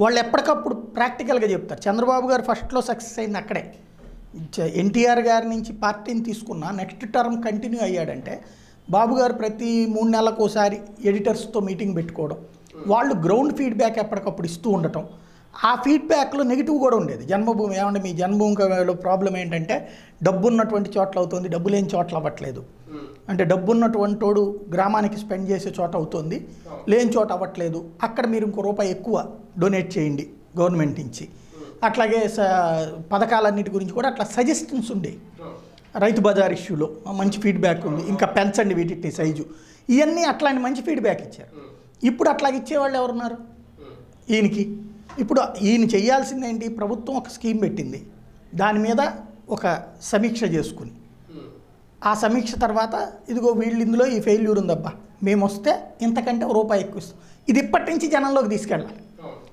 S1: వాళ్ళు ఎప్పటికప్పుడు ప్రాక్టికల్గా చెప్తారు చంద్రబాబు గారు ఫస్ట్లో సక్సెస్ అయింది అక్కడే ఎన్టీఆర్ గారి నుంచి పార్టీని తీసుకున్న నెక్స్ట్ టర్మ్ కంటిన్యూ అయ్యాడంటే బాబు గారు ప్రతి మూడు నెలలకు ఒకసారి ఎడిటర్స్తో మీటింగ్ పెట్టుకోవడం వాళ్ళు గ్రౌండ్ ఫీడ్బ్యాక్ ఎప్పటికప్పుడు ఇస్తూ ఉండటం ఆ ఫీడ్బ్యాక్లో నెగిటివ్ కూడా ఉండేది జన్మభూమి ఏమంటే మీ జన్మభూమిలో ప్రాబ్లం ఏంటంటే డబ్బు ఉన్నటువంటి చోట్ల అవుతుంది డబ్బు లేని చోట్ల అవ్వట్లేదు అంటే డబ్బు ఉన్నటువంటి వాడు గ్రామానికి స్పెండ్ చేసే చోట అవుతుంది లేని చోట అవ్వట్లేదు అక్కడ మీరు ఇంకో రూపాయి ఎక్కువ డొనేట్ చేయండి గవర్నమెంట్ నుంచి అట్లాగే పథకాలన్నిటి గురించి కూడా అట్లా సజెషన్స్ ఉండేవి రైతు బజార్ ఇష్యూలో మంచి ఫీడ్బ్యాక్ ఉంది ఇంకా పెంచండి వీటిని సైజు ఇవన్నీ అట్లాంటి మంచి ఫీడ్బ్యాక్ ఇచ్చారు ఇప్పుడు అట్లాగ ఇచ్చేవాళ్ళు ఎవరున్నారు ఈయనకి ఇప్పుడు ఈయన చేయాల్సిందేంటి ప్రభుత్వం ఒక స్కీమ్ పెట్టింది దాని మీద ఒక సమీక్ష చేసుకుని ఆ సమీక్ష తర్వాత ఇదిగో వీళ్ళు ఇందులో ఈ ఫెయిల్యూర్ ఉందబ్బా మేము వస్తే ఇంతకంటే రూపాయి ఎక్కువ ఇస్తాం ఇది ఇప్పటి నుంచి జనంలోకి తీసుకెళ్ళాలి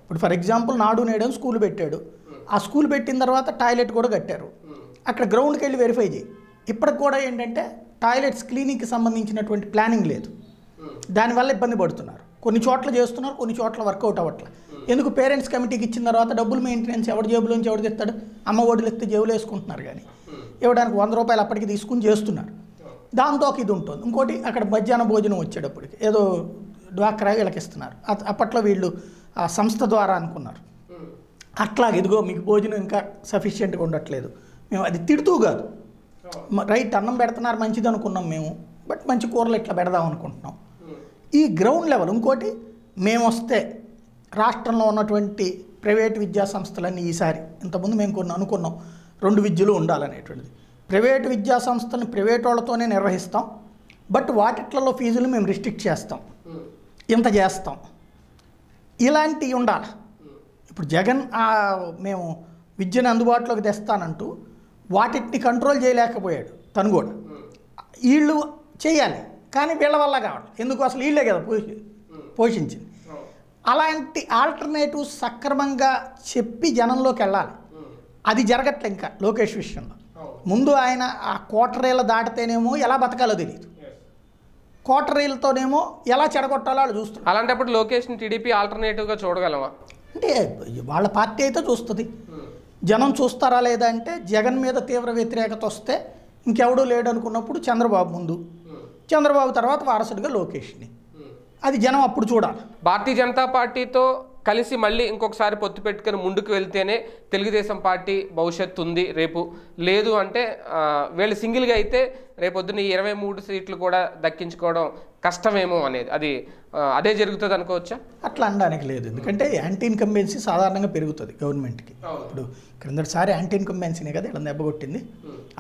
S1: ఇప్పుడు ఫర్ ఎగ్జాంపుల్ నాడు నేడని స్కూల్ పెట్టాడు ఆ స్కూల్ పెట్టిన తర్వాత టాయిలెట్ కూడా కట్టారు అక్కడ గ్రౌండ్కి వెళ్ళి వెరిఫై చేయి ఇప్పటికి కూడా ఏంటంటే టాయిలెట్స్ క్లీనింగ్కి సంబంధించినటువంటి ప్లానింగ్ లేదు దానివల్ల ఇబ్బంది పడుతున్నారు కొన్ని చోట్ల చేస్తున్నారు కొన్ని చోట్ల వర్కౌట్ అవ్వట్లే ఎందుకు పేరెంట్స్ కమిటీకి ఇచ్చిన తర్వాత డబ్బులు మెయింటెనెన్స్ ఎవరి జేబులోంచి ఎవరు తెస్తాడు అమ్మ ఒడిలు ఎత్తే జేబులు వేసుకుంటున్నారు కానీ ఇవ్వడానికి వంద రూపాయలు అప్పటికి తీసుకుని చేస్తున్నారు దాంతో ఇది ఉంటుంది ఇంకోటి అక్కడ మధ్యాహ్న భోజనం వచ్చేటప్పటికి ఏదో డ్వాక్రా వీళ్ళకి ఇస్తున్నారు అప్పట్లో వీళ్ళు ఆ సంస్థ ద్వారా అనుకున్నారు అట్లా ఇదిగో మీకు భోజనం ఇంకా సఫిషియెంట్గా ఉండట్లేదు మేము అది తిడుతూ కాదు రైట్ అన్నం పెడుతున్నారు మంచిది అనుకున్నాం మేము బట్ మంచి కూరలు ఇట్లా పెడదాం అనుకుంటున్నాం ఈ గ్రౌండ్ లెవెల్ ఇంకోటి మేము వస్తే రాష్ట్రంలో ఉన్నటువంటి ప్రైవేట్ విద్యా సంస్థలన్నీ ఈసారి ఇంతకుముందు మేము కొన్ని అనుకున్నాం రెండు విద్యలు ఉండాలనేటువంటిది ప్రైవేట్ విద్యా సంస్థలను ప్రైవేట్ వాళ్ళతోనే నిర్వహిస్తాం బట్ వాటిట్లలో ఫీజులు మేము రిస్ట్రిక్ట్ చేస్తాం ఇంత చేస్తాం ఇలాంటివి ఉండాలి ఇప్పుడు జగన్ మేము విద్యను అందుబాటులోకి తెస్తానంటూ వాటిని కంట్రోల్ చేయలేకపోయాడు తను కూడా వీళ్ళు చేయాలి కానీ వీళ్ళ వల్ల కావాలి ఎందుకు అసలు వీళ్ళే కదా పోషి పోషించింది అలాంటి ఆల్టర్నేటివ్స్ సక్రమంగా చెప్పి జనంలోకి వెళ్ళాలి అది జరగట్లే ఇంకా లోకేష్ విషయంలో ముందు ఆయన ఆ కోటరీలు దాటితేనేమో ఎలా బతకాలో తెలియదు కోటరీలతోనేమో ఎలా చెడగొట్టాలో వాళ్ళు చూస్తున్నారు
S2: అలాంటప్పుడు లోకేష్ని టీడీపీ ఆల్టర్నేటివ్గా చూడగలవా అంటే
S1: వాళ్ళ పార్టీ అయితే చూస్తుంది జనం చూస్తారా లేదా అంటే జగన్ మీద తీవ్ర వ్యతిరేకత వస్తే ఇంకెవడూ లేడు అనుకున్నప్పుడు చంద్రబాబు ముందు చంద్రబాబు తర్వాత వారసుడిగా లోకేష్ని అది జనం అప్పుడు చూడాలి
S2: భారతీయ జనతా పార్టీతో కలిసి మళ్ళీ ఇంకొకసారి పొత్తు పెట్టుకుని ముందుకు వెళ్తేనే తెలుగుదేశం పార్టీ భవిష్యత్తు ఉంది రేపు లేదు అంటే వీళ్ళు సింగిల్గా అయితే రేపొద్దున ఇరవై మూడు సీట్లు కూడా దక్కించుకోవడం కష్టమేమో అనేది అది అదే జరుగుతుంది అనుకోవచ్చా
S1: అట్లా అనడానికి లేదు ఎందుకంటే యాంటీ ఇన్కంబెన్సీ సాధారణంగా పెరుగుతుంది గవర్నమెంట్కి ఇప్పుడు క్రిందటిసారి యాంటీ ఇన్కంబెన్సీనే కదా ఇలా దెబ్బ కొట్టింది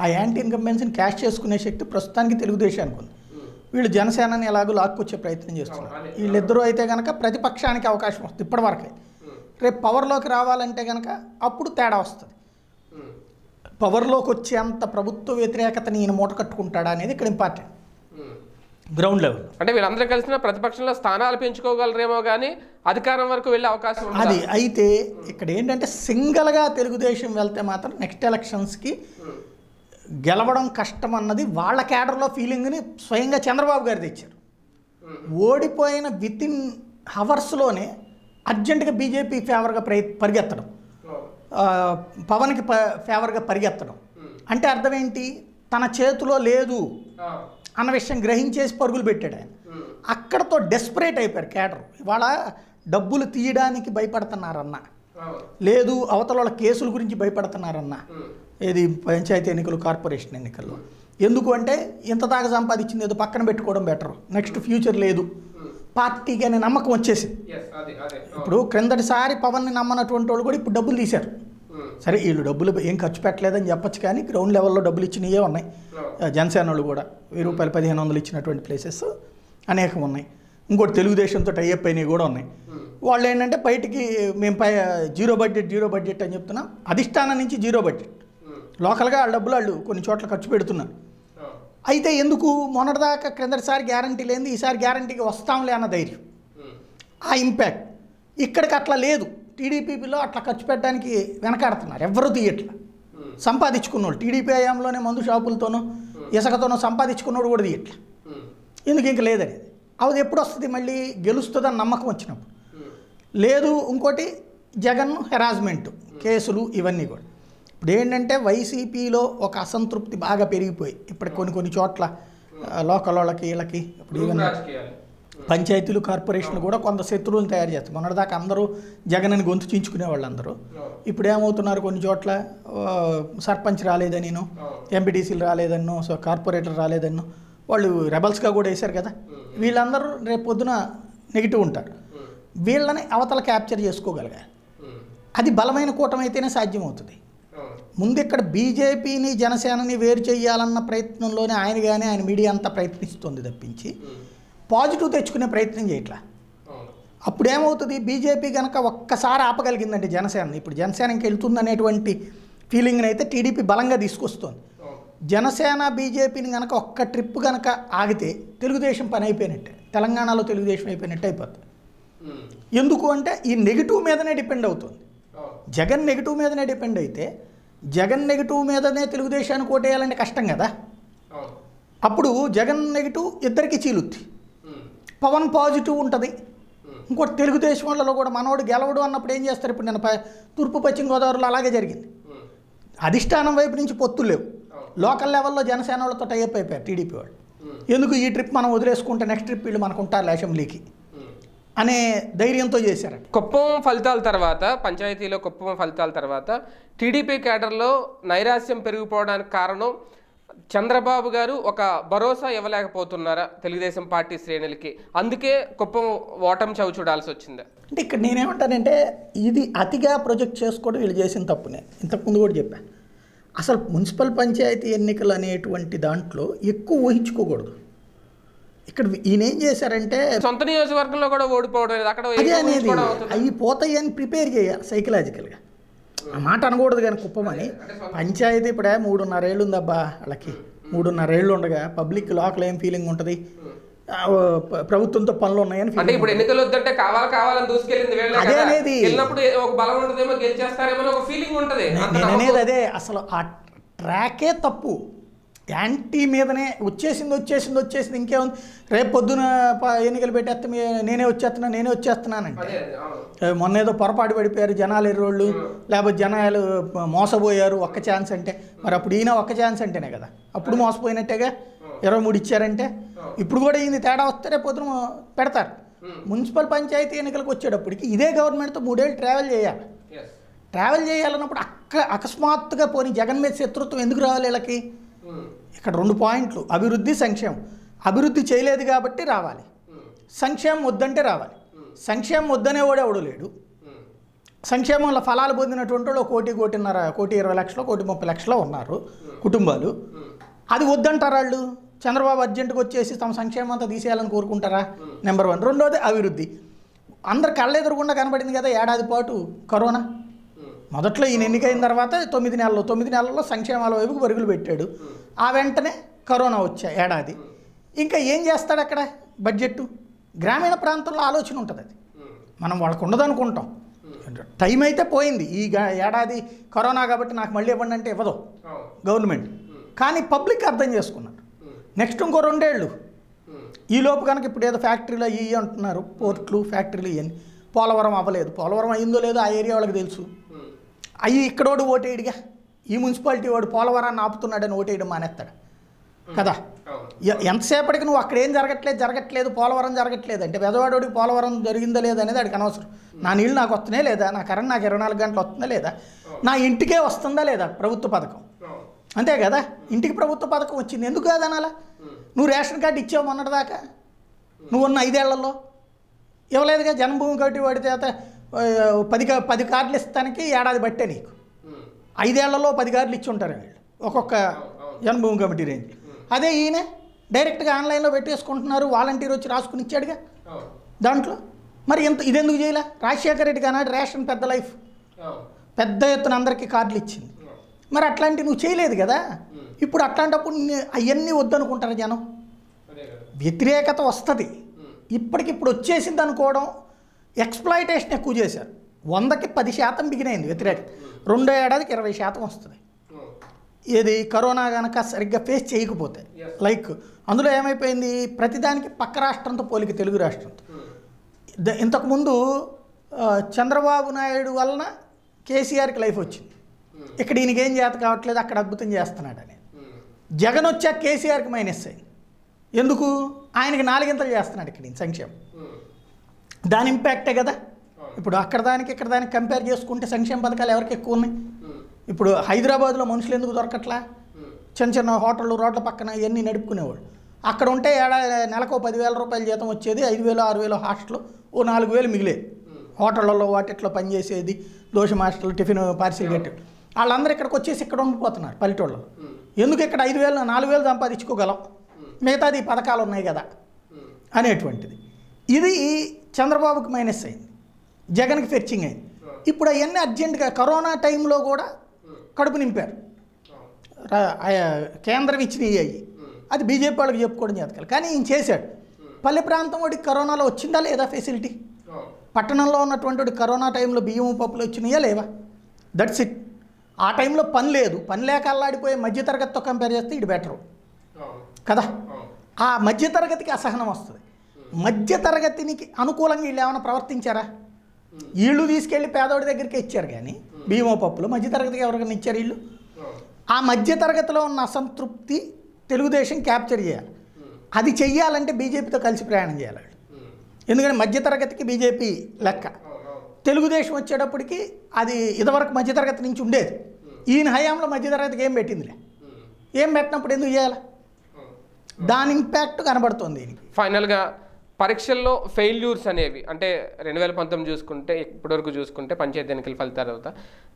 S1: ఆ యాంటీ ఇన్కంబెన్సీని క్యాష్ చేసుకునే శక్తి ప్రస్తుతానికి తెలుగుదేశానికి ఉంది వీళ్ళు జనసేనని ఎలాగో లాక్కొచ్చే ప్రయత్నం చేస్తున్నారు వీళ్ళిద్దరూ అయితే కనుక ప్రతిపక్షానికి అవకాశం వస్తుంది ఇప్పటివరకే రేపు పవర్లోకి రావాలంటే కనుక అప్పుడు తేడా వస్తుంది పవర్లోకి వచ్చేంత ప్రభుత్వ వ్యతిరేకతని ఈయన మూట కట్టుకుంటాడా అనేది ఇక్కడ ఇంపార్టెంట్
S2: గ్రౌండ్ లెవెల్ అంటే వీళ్ళందరూ కలిసిన ప్రతిపక్షంలో స్థానాలు పెంచుకోగలరేమో కానీ అధికారం వరకు వెళ్ళే అవకాశం అది
S1: అయితే ఇక్కడ ఏంటంటే సింగిల్గా తెలుగుదేశం వెళ్తే మాత్రం నెక్స్ట్ ఎలక్షన్స్కి గెలవడం కష్టం అన్నది వాళ్ళ క్యాడర్లో ఫీలింగ్ని స్వయంగా చంద్రబాబు గారు తెచ్చారు ఓడిపోయిన విత్ ఇన్ హవర్స్లోనే అర్జెంటుగా బీజేపీ ఫేవర్గా ప్రయ పరిగెత్తడం పవన్కి ప ఫేవర్గా పరిగెత్తడం అంటే అర్థం ఏంటి తన చేతిలో లేదు అన్న విషయం గ్రహించేసి పరుగులు పెట్టాడు ఆయన అక్కడతో డెస్పరేట్ అయిపోయారు క్యాడర్ ఇవాళ డబ్బులు తీయడానికి భయపడుతున్నారన్న లేదు అవతల వాళ్ళ కేసుల గురించి భయపడుతున్నారన్న ఏది పంచాయతీ ఎన్నికలు కార్పొరేషన్ ఎన్నికలు ఎందుకు అంటే ఇంత దాకా సంపాదించింది ఏదో పక్కన పెట్టుకోవడం బెటర్ నెక్స్ట్ ఫ్యూచర్ లేదు పార్టీకి అనే నమ్మకం వచ్చేసింది ఇప్పుడు క్రిందటిసారి పవన్ని నమ్మనటువంటి వాళ్ళు కూడా ఇప్పుడు డబ్బులు తీశారు hmm. సరే వీళ్ళు డబ్బులు ఏం ఖర్చు పెట్టలేదని చెప్పొచ్చు కానీ గ్రౌండ్ లెవెల్లో డబ్బులు ఇచ్చినవే ఉన్నాయి hmm. జనసేన వాళ్ళు కూడా వెయ్యి రూపాయలు పదిహేను వందలు ఇచ్చినటువంటి ప్లేసెస్ అనేకం ఉన్నాయి ఇంకోటి తెలుగుదేశంతో టైఅప్ అయినవి కూడా ఉన్నాయి hmm. వాళ్ళు ఏంటంటే బయటికి మేము పై జీరో బడ్జెట్ జీరో బడ్జెట్ అని చెప్తున్నాం అధిష్టానం నుంచి జీరో బడ్జెట్ లోకల్గా వాళ్ళ డబ్బులు వాళ్ళు కొన్ని చోట్ల ఖర్చు పెడుతున్నారు అయితే ఎందుకు మొన్నటిదాకా క్రిందటిసారి గ్యారంటీ లేని ఈసారి గ్యారంటీకి వస్తాంలే అన్న ధైర్యం ఆ ఇంపాక్ట్ ఇక్కడికి అట్లా లేదు టీడీపీలో అట్లా ఖర్చు పెట్టడానికి వెనకాడుతున్నారు ఎవరు తీయట్లా సంపాదించుకున్న వాళ్ళు టీడీపీ హయాంలోనే మందు షాపులతోనో ఇసుకతోనో సంపాదించుకున్నోడు కూడా తీయట్లా ఎందుకు ఇంక లేదని అది ఎప్పుడు వస్తుంది మళ్ళీ గెలుస్తుందని నమ్మకం వచ్చినప్పుడు లేదు ఇంకోటి జగన్ హెరాస్మెంట్ కేసులు ఇవన్నీ కూడా ఇప్పుడు ఏంటంటే వైసీపీలో ఒక అసంతృప్తి బాగా పెరిగిపోయి ఇప్పుడు కొన్ని కొన్ని చోట్ల లోకల్ వాళ్ళకి వీళ్ళకి ఇప్పుడు ఈవెన్ పంచాయతీలు కార్పొరేషన్లు కూడా కొంత శత్రువులు తయారు చేస్తారు మొన్నటిదాకా అందరూ జగన్ని గొంతు చించుకునే వాళ్ళందరూ ఇప్పుడు ఏమవుతున్నారు కొన్ని చోట్ల సర్పంచ్ రాలేదనినో ఎంపీటీసీలు రాలేదన్నో సో కార్పొరేటర్ రాలేదన్నో వాళ్ళు రెబల్స్గా కూడా వేశారు కదా వీళ్ళందరూ రేపు పొద్దున నెగిటివ్ ఉంటారు వీళ్ళని అవతల క్యాప్చర్ చేసుకోగలగాలి అది బలమైన కూటమి అయితేనే సాధ్యమవుతుంది ముందు ఇక్కడ బీజేపీని జనసేనని వేరు చేయాలన్న ప్రయత్నంలోనే ఆయన కానీ ఆయన మీడియా అంతా ప్రయత్నిస్తుంది తప్పించి పాజిటివ్ తెచ్చుకునే ప్రయత్నం చేయట్లా అప్పుడేమవుతుంది బీజేపీ కనుక ఒక్కసారి ఆపగలిగిందండి జనసేనని ఇప్పుడు జనసేన అనేటువంటి ఫీలింగ్ని అయితే టీడీపీ బలంగా తీసుకొస్తుంది జనసేన బీజేపీని కనుక ఒక్క ట్రిప్ కనుక ఆగితే తెలుగుదేశం పని అయిపోయినట్టే తెలంగాణలో తెలుగుదేశం అయిపోయినట్టు అయిపోతుంది ఎందుకు అంటే ఈ నెగిటివ్ మీదనే డిపెండ్ అవుతుంది జగన్ నెగిటివ్ మీదనే డిపెండ్ అయితే జగన్ నెగిటివ్ మీదనే తెలుగుదేశానికి ఓటేయాలంటే కష్టం కదా అప్పుడు జగన్ నెగిటివ్ ఇద్దరికి చీలుద్ది పవన్ పాజిటివ్ ఉంటుంది ఇంకోటి తెలుగుదేశం వాళ్ళలో కూడా మనోడు గెలవడు అన్నప్పుడు ఏం చేస్తారు ఇప్పుడు నేను తూర్పు పశ్చిమ గోదావరిలో అలాగే జరిగింది అధిష్టానం వైపు నుంచి పొత్తులు లేవు లోకల్ లెవెల్లో జనసేన వాళ్ళతో టైప్ అయిపోయారు టీడీపీ వాళ్ళు ఎందుకు ఈ ట్రిప్ మనం వదిలేసుకుంటే నెక్స్ట్ ట్రిప్ వీళ్ళు మనకు ఉంటారు అసెంబ్లీకి అనే ధైర్యంతో చేశారు
S2: కుప్పం ఫలితాల తర్వాత పంచాయతీలో కుప్పం ఫలితాల తర్వాత టీడీపీ కేడర్లో నైరాస్యం పెరిగిపోవడానికి కారణం చంద్రబాబు గారు ఒక భరోసా ఇవ్వలేకపోతున్నారా తెలుగుదేశం పార్టీ శ్రేణులకి అందుకే కుప్పం ఓటమి చవి చూడాల్సి వచ్చింది
S1: అంటే ఇక్కడ నేనేమంటానంటే ఇది అతిగా ప్రొజెక్ట్ చేసుకోవడం వీళ్ళు చేసిన తప్పునే ఇంతకుముందు కూడా చెప్పాను అసలు మున్సిపల్ పంచాయతీ ఎన్నికలు అనేటువంటి దాంట్లో ఎక్కువ ఊహించుకోకూడదు ఇక్కడ ఈయన ఏం చేశారంటే
S2: సొంత నియోజకవర్గంలో కూడా ఓడిపోవడం అక్కడ అదే అనేది
S1: అవి పోతాయి అని ప్రిపేర్ చేయాలి సైకలాజికల్గా ఆ మాట అనకూడదు కానీ కుప్పమని పంచాయతీ ఇప్పుడే మూడున్నరేళ్ళు అబ్బా వాళ్ళకి మూడున్నరేళ్ళు ఉండగా పబ్లిక్ లోకల్ ఏం ఫీలింగ్ ఉంటుంది ప్రభుత్వంతో పనులు ఉన్నాయని అంటే ఇప్పుడు ఎన్నికలు
S2: వద్దంటే కావాలి కావాలని దూసుకెళ్ళింది అదే అనేది వెళ్ళినప్పుడు ఒక బలం ఉంటుందేమో గెలిచేస్తారేమో ఒక ఫీలింగ్ ఉంటుంది
S1: అనేది అదే అసలు ఆ ట్రాకే తప్పు యాంటీ మీదనే వచ్చేసింది వచ్చేసింది వచ్చేసింది ఇంకేముంది రేపు పొద్దున ఎన్నికలు పెట్టేస్తే నేనే వచ్చేస్తున్నా నేనే వచ్చేస్తున్నానంటే మొన్న ఏదో పొరపాటు పడిపోయారు జనాలు ఎర్రోళ్ళు లేకపోతే జనాలు మోసపోయారు ఒక్క ఛాన్స్ అంటే మరి అప్పుడు ఈయన ఒక్క ఛాన్స్ అంటేనే కదా అప్పుడు మోసపోయినట్టేగా ఇరవై మూడు ఇచ్చారంటే ఇప్పుడు కూడా ఈయన తేడా వస్తే రేపు పొద్దున పెడతారు మున్సిపల్ పంచాయతీ ఎన్నికలకు వచ్చేటప్పటికి ఇదే గవర్నమెంట్తో మూడేళ్ళు ట్రావెల్ చేయాలి ట్రావెల్ చేయాలన్నప్పుడు అక్క అకస్మాత్తుగా పోనీ జగన్ మీద శత్రుత్వం ఎందుకు రావాలి వీళ్ళకి ఇక్కడ రెండు పాయింట్లు అభివృద్ధి సంక్షేమం అభివృద్ధి చేయలేదు కాబట్టి రావాలి సంక్షేమం వద్దంటే రావాలి సంక్షేమం వద్దనే ఎవడు లేడు సంక్షేమంలో ఫలాలు పొందినటువంటి వాళ్ళు కోటి కోటిన్నర కోటి ఇరవై లక్షలు కోటి ముప్పై లక్షలు ఉన్నారు కుటుంబాలు అది వద్దంటారు వాళ్ళు చంద్రబాబు అర్జెంటుగా వచ్చేసి తమ సంక్షేమం అంతా తీసేయాలని కోరుకుంటారా నెంబర్ వన్ రెండోది అభివృద్ధి అందరు కళ్ళెదురకుండా కనబడింది కదా ఏడాది పాటు కరోనా మొదట్లో ఈయన ఎన్నికైన తర్వాత తొమ్మిది నెలలు తొమ్మిది నెలల్లో సంక్షేమాల వైపుకు పరుగులు పెట్టాడు ఆ వెంటనే కరోనా వచ్చా ఏడాది ఇంకా ఏం చేస్తాడు అక్కడ బడ్జెట్ గ్రామీణ ప్రాంతంలో ఆలోచన ఉంటుంది అది మనం వాళ్ళకు ఉండదనుకుంటాం టైం అయితే పోయింది ఈ ఏడాది కరోనా కాబట్టి నాకు మళ్ళీ ఇవ్వండి అంటే ఇవ్వదు గవర్నమెంట్ కానీ పబ్లిక్ అర్థం చేసుకున్నారు నెక్స్ట్ ఇంకో రెండేళ్ళు ఈలోపు కనుక ఇప్పుడు ఏదో ఫ్యాక్టరీలు ఇవి అంటున్నారు పోర్ట్లు ఫ్యాక్టరీలు ఇవన్నీ పోలవరం అవ్వలేదు పోలవరం అయిందో లేదో ఆ ఏరియా వాళ్ళకి తెలుసు అయ్యి ఇక్కడోడు ఓటేయడుగా ఈ మున్సిపాలిటీ వాడు పోలవరాన్ని ఆపుతున్నాడని ఓటేయడం మానేస్తాడు కదా ఎంతసేపటికి నువ్వు అక్కడ ఏం జరగట్లేదు జరగట్లేదు పోలవరం జరగట్లేదు అంటే పెదవాడోడికి పోలవరం జరిగిందా లేదా అనేది అడికి అనవసరం నా నీళ్ళు నాకు వస్తున్నాయి లేదా నా కరెంట్ నాకు ఇరవై నాలుగు గంటలు వస్తుందా లేదా నా ఇంటికే వస్తుందా లేదా ప్రభుత్వ పథకం అంతే కదా ఇంటికి ప్రభుత్వ పథకం వచ్చింది ఎందుకు అనాలా నువ్వు రేషన్ కార్డు ఇచ్చావు మొన్నటిదాకా నువ్వు ఉన్న ఐదేళ్లలో ఇవ్వలేదుగా జన్మభూమి కట్టి వాడితే పది పది కార్డులు ఇస్తానికి ఏడాది బట్టే నీకు ఐదేళ్లలో పది కార్డులు ఇచ్చి ఉంటారు వీళ్ళు ఒక్కొక్క జన్మభూమి కమిటీ రేంజ్ అదే ఈయన డైరెక్ట్గా ఆన్లైన్లో పెట్టేసుకుంటున్నారు వాలంటీర్ వచ్చి రాసుకుని ఇచ్చాడుగా దాంట్లో మరి ఎంత ఇదెందుకు చేయలే రాజశేఖర రెడ్డి అన్నాడు రేషన్ పెద్ద లైఫ్ పెద్ద ఎత్తున అందరికీ కార్డులు ఇచ్చింది మరి అట్లాంటివి నువ్వు చేయలేదు కదా ఇప్పుడు అట్లాంటప్పుడు అవన్నీ వద్దనుకుంటారు జనం వ్యతిరేకత వస్తుంది ఇప్పటికిప్పుడు వచ్చేసింది అనుకోవడం ఎక్స్ప్లాయిటేషన్ ఎక్కువ చేశారు వందకి పది శాతం బిగినైంది వ్యతిరేక రెండో ఏడాదికి ఇరవై శాతం వస్తుంది ఏది కరోనా కనుక సరిగ్గా ఫేస్ చేయకపోతే లైక్ అందులో ఏమైపోయింది ప్రతిదానికి పక్క రాష్ట్రంతో పోలిక తెలుగు రాష్ట్రంతో hmm. ఇంతకుముందు చంద్రబాబు నాయుడు వలన కేసీఆర్కి లైఫ్ వచ్చింది hmm. ఇక్కడ ఈయనకి ఏం చేత కావట్లేదు అక్కడ అద్భుతం చేస్తున్నాడు అని hmm. జగన్ వచ్చాక కేసీఆర్కి మైనస్ అయింది ఎందుకు ఆయనకి నాలుగింతలు చేస్తున్నాడు ఇక్కడ సంక్షేమం దాని ఇంపాక్టే కదా ఇప్పుడు అక్కడ దానికి ఇక్కడ దానికి కంపేర్ చేసుకుంటే సంక్షేమ పథకాలు ఎవరికి ఎక్కువ ఉన్నాయి ఇప్పుడు హైదరాబాద్లో మనుషులు ఎందుకు దొరకట్లా చిన్న చిన్న హోటళ్ళు రోడ్ల పక్కన ఇవన్నీ నడుపుకునేవాళ్ళు అక్కడ ఉంటే ఏడాది నెలకు పదివేల రూపాయల జీతం వచ్చేది ఐదు వేలు ఆరు వేలు హాస్టల్లో ఓ నాలుగు వేలు మిగిలేదు హోటళ్ళలో వాటిట్లో పనిచేసేది దోశ మాస్టర్లు టిఫిన్ పార్సిల్ కట్టాడు వాళ్ళందరూ ఇక్కడికి వచ్చేసి ఇక్కడ ఉండిపోతున్నారు పల్లెటూళ్ళు ఎందుకు ఇక్కడ ఐదు వేలు నాలుగు వేలు సంపాదించుకోగలం మిగతాది పథకాలు ఉన్నాయి కదా అనేటువంటిది ఇది చంద్రబాబుకి మైనస్ అయింది జగన్కి ఫెర్చింగ్ అయింది ఇప్పుడు అవన్నీ అర్జెంటుగా కరోనా టైంలో కూడా కడుపు నింపారు కేంద్రం ఇచ్చినవి అయ్యి అది బీజేపీ వాళ్ళకి చెప్పుకోవడం చేతకాలి కానీ ఈయన చేశాడు పల్లె ప్రాంతం వాడికి కరోనాలో వచ్చిందా లేదా ఫెసిలిటీ పట్టణంలో ఉన్నటువంటి కరోనా టైంలో బియ్యం పప్పులు వచ్చినాయా లేవా దట్స్ ఇట్ ఆ టైంలో పని లేదు పని లేక అల్లాడిపోయే మధ్యతరగతితో కంపేర్ చేస్తే ఇటు బెటరు కదా ఆ మధ్యతరగతికి అసహనం వస్తుంది మధ్య తరగతినికి అనుకూలంగా వీళ్ళు ఏమైనా ప్రవర్తించారా వీళ్ళు తీసుకెళ్ళి పేదవాడి దగ్గరికి ఇచ్చారు కానీ భీమో పప్పులు మధ్యతరగతికి ఎవరికైనా ఇచ్చారు వీళ్ళు ఆ మధ్యతరగతిలో ఉన్న అసంతృప్తి తెలుగుదేశం క్యాప్చర్ చేయాలి అది చెయ్యాలంటే బీజేపీతో కలిసి ప్రయాణం చేయాలి ఎందుకంటే మధ్యతరగతికి బీజేపీ లెక్క తెలుగుదేశం వచ్చేటప్పటికి అది ఇదివరకు మధ్యతరగతి నుంచి ఉండేది ఈయన హయాంలో మధ్యతరగతికి ఏం పెట్టిందిలే ఏం పెట్టినప్పుడు ఎందుకు చేయాలి దాని ఇంపాక్ట్ కనబడుతుంది దీనికి
S2: ఫైనల్గా పరీక్షల్లో ఫెయిల్యూర్స్ అనేవి అంటే రెండు వేల పంతొమ్మిది చూసుకుంటే ఇప్పటివరకు చూసుకుంటే పంచాయతీ ఎన్నికల ఫలితాల తర్వాత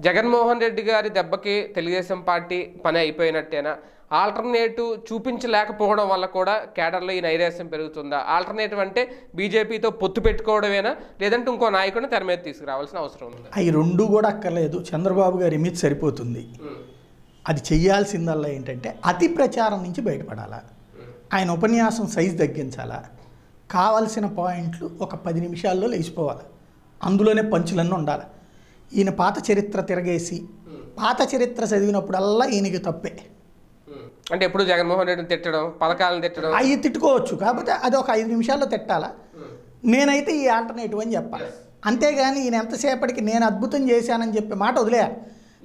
S2: జగన్మోహన్ రెడ్డి గారి దెబ్బకి తెలుగుదేశం పార్టీ పని అయిపోయినట్టేనా ఆల్టర్నేటివ్ చూపించలేకపోవడం వల్ల కూడా కేడర్లో ఈ నైరాశ్యం పెరుగుతుందా ఆల్టర్నేటివ్ అంటే బీజేపీతో పొత్తు పెట్టుకోవడమేనా లేదంటే ఇంకో నాయకుడిని తెర మీద తీసుకురావాల్సిన అవసరం ఉంది
S1: అవి రెండు కూడా అక్కర్లేదు చంద్రబాబు గారి ఇమేజ్ సరిపోతుంది అది చేయాల్సిందల్లా ఏంటంటే అతి ప్రచారం నుంచి బయటపడాలా ఆయన ఉపన్యాసం సైజు తగ్గించాలా కావలసిన పాయింట్లు ఒక పది నిమిషాల్లో లేచిపోవాలి అందులోనే పంచులన్నీ ఉండాలి ఈయన పాత చరిత్ర తిరగేసి పాత చరిత్ర చదివినప్పుడల్లా ఈయనకి తప్పే
S2: అంటే ఎప్పుడు జగన్మోహన్ రెడ్డిని తిట్టడం పథకాలను తిట్టడం అవి
S1: తిట్టుకోవచ్చు కాకపోతే అది ఒక ఐదు నిమిషాల్లో తిట్టాలా నేనైతే ఈ ఆల్టర్నేటివ్ అని చెప్పాలి అంతేగాని ఈయన ఎంతసేపటికి నేను అద్భుతం చేశానని చెప్పే మాట వదిలేయాలి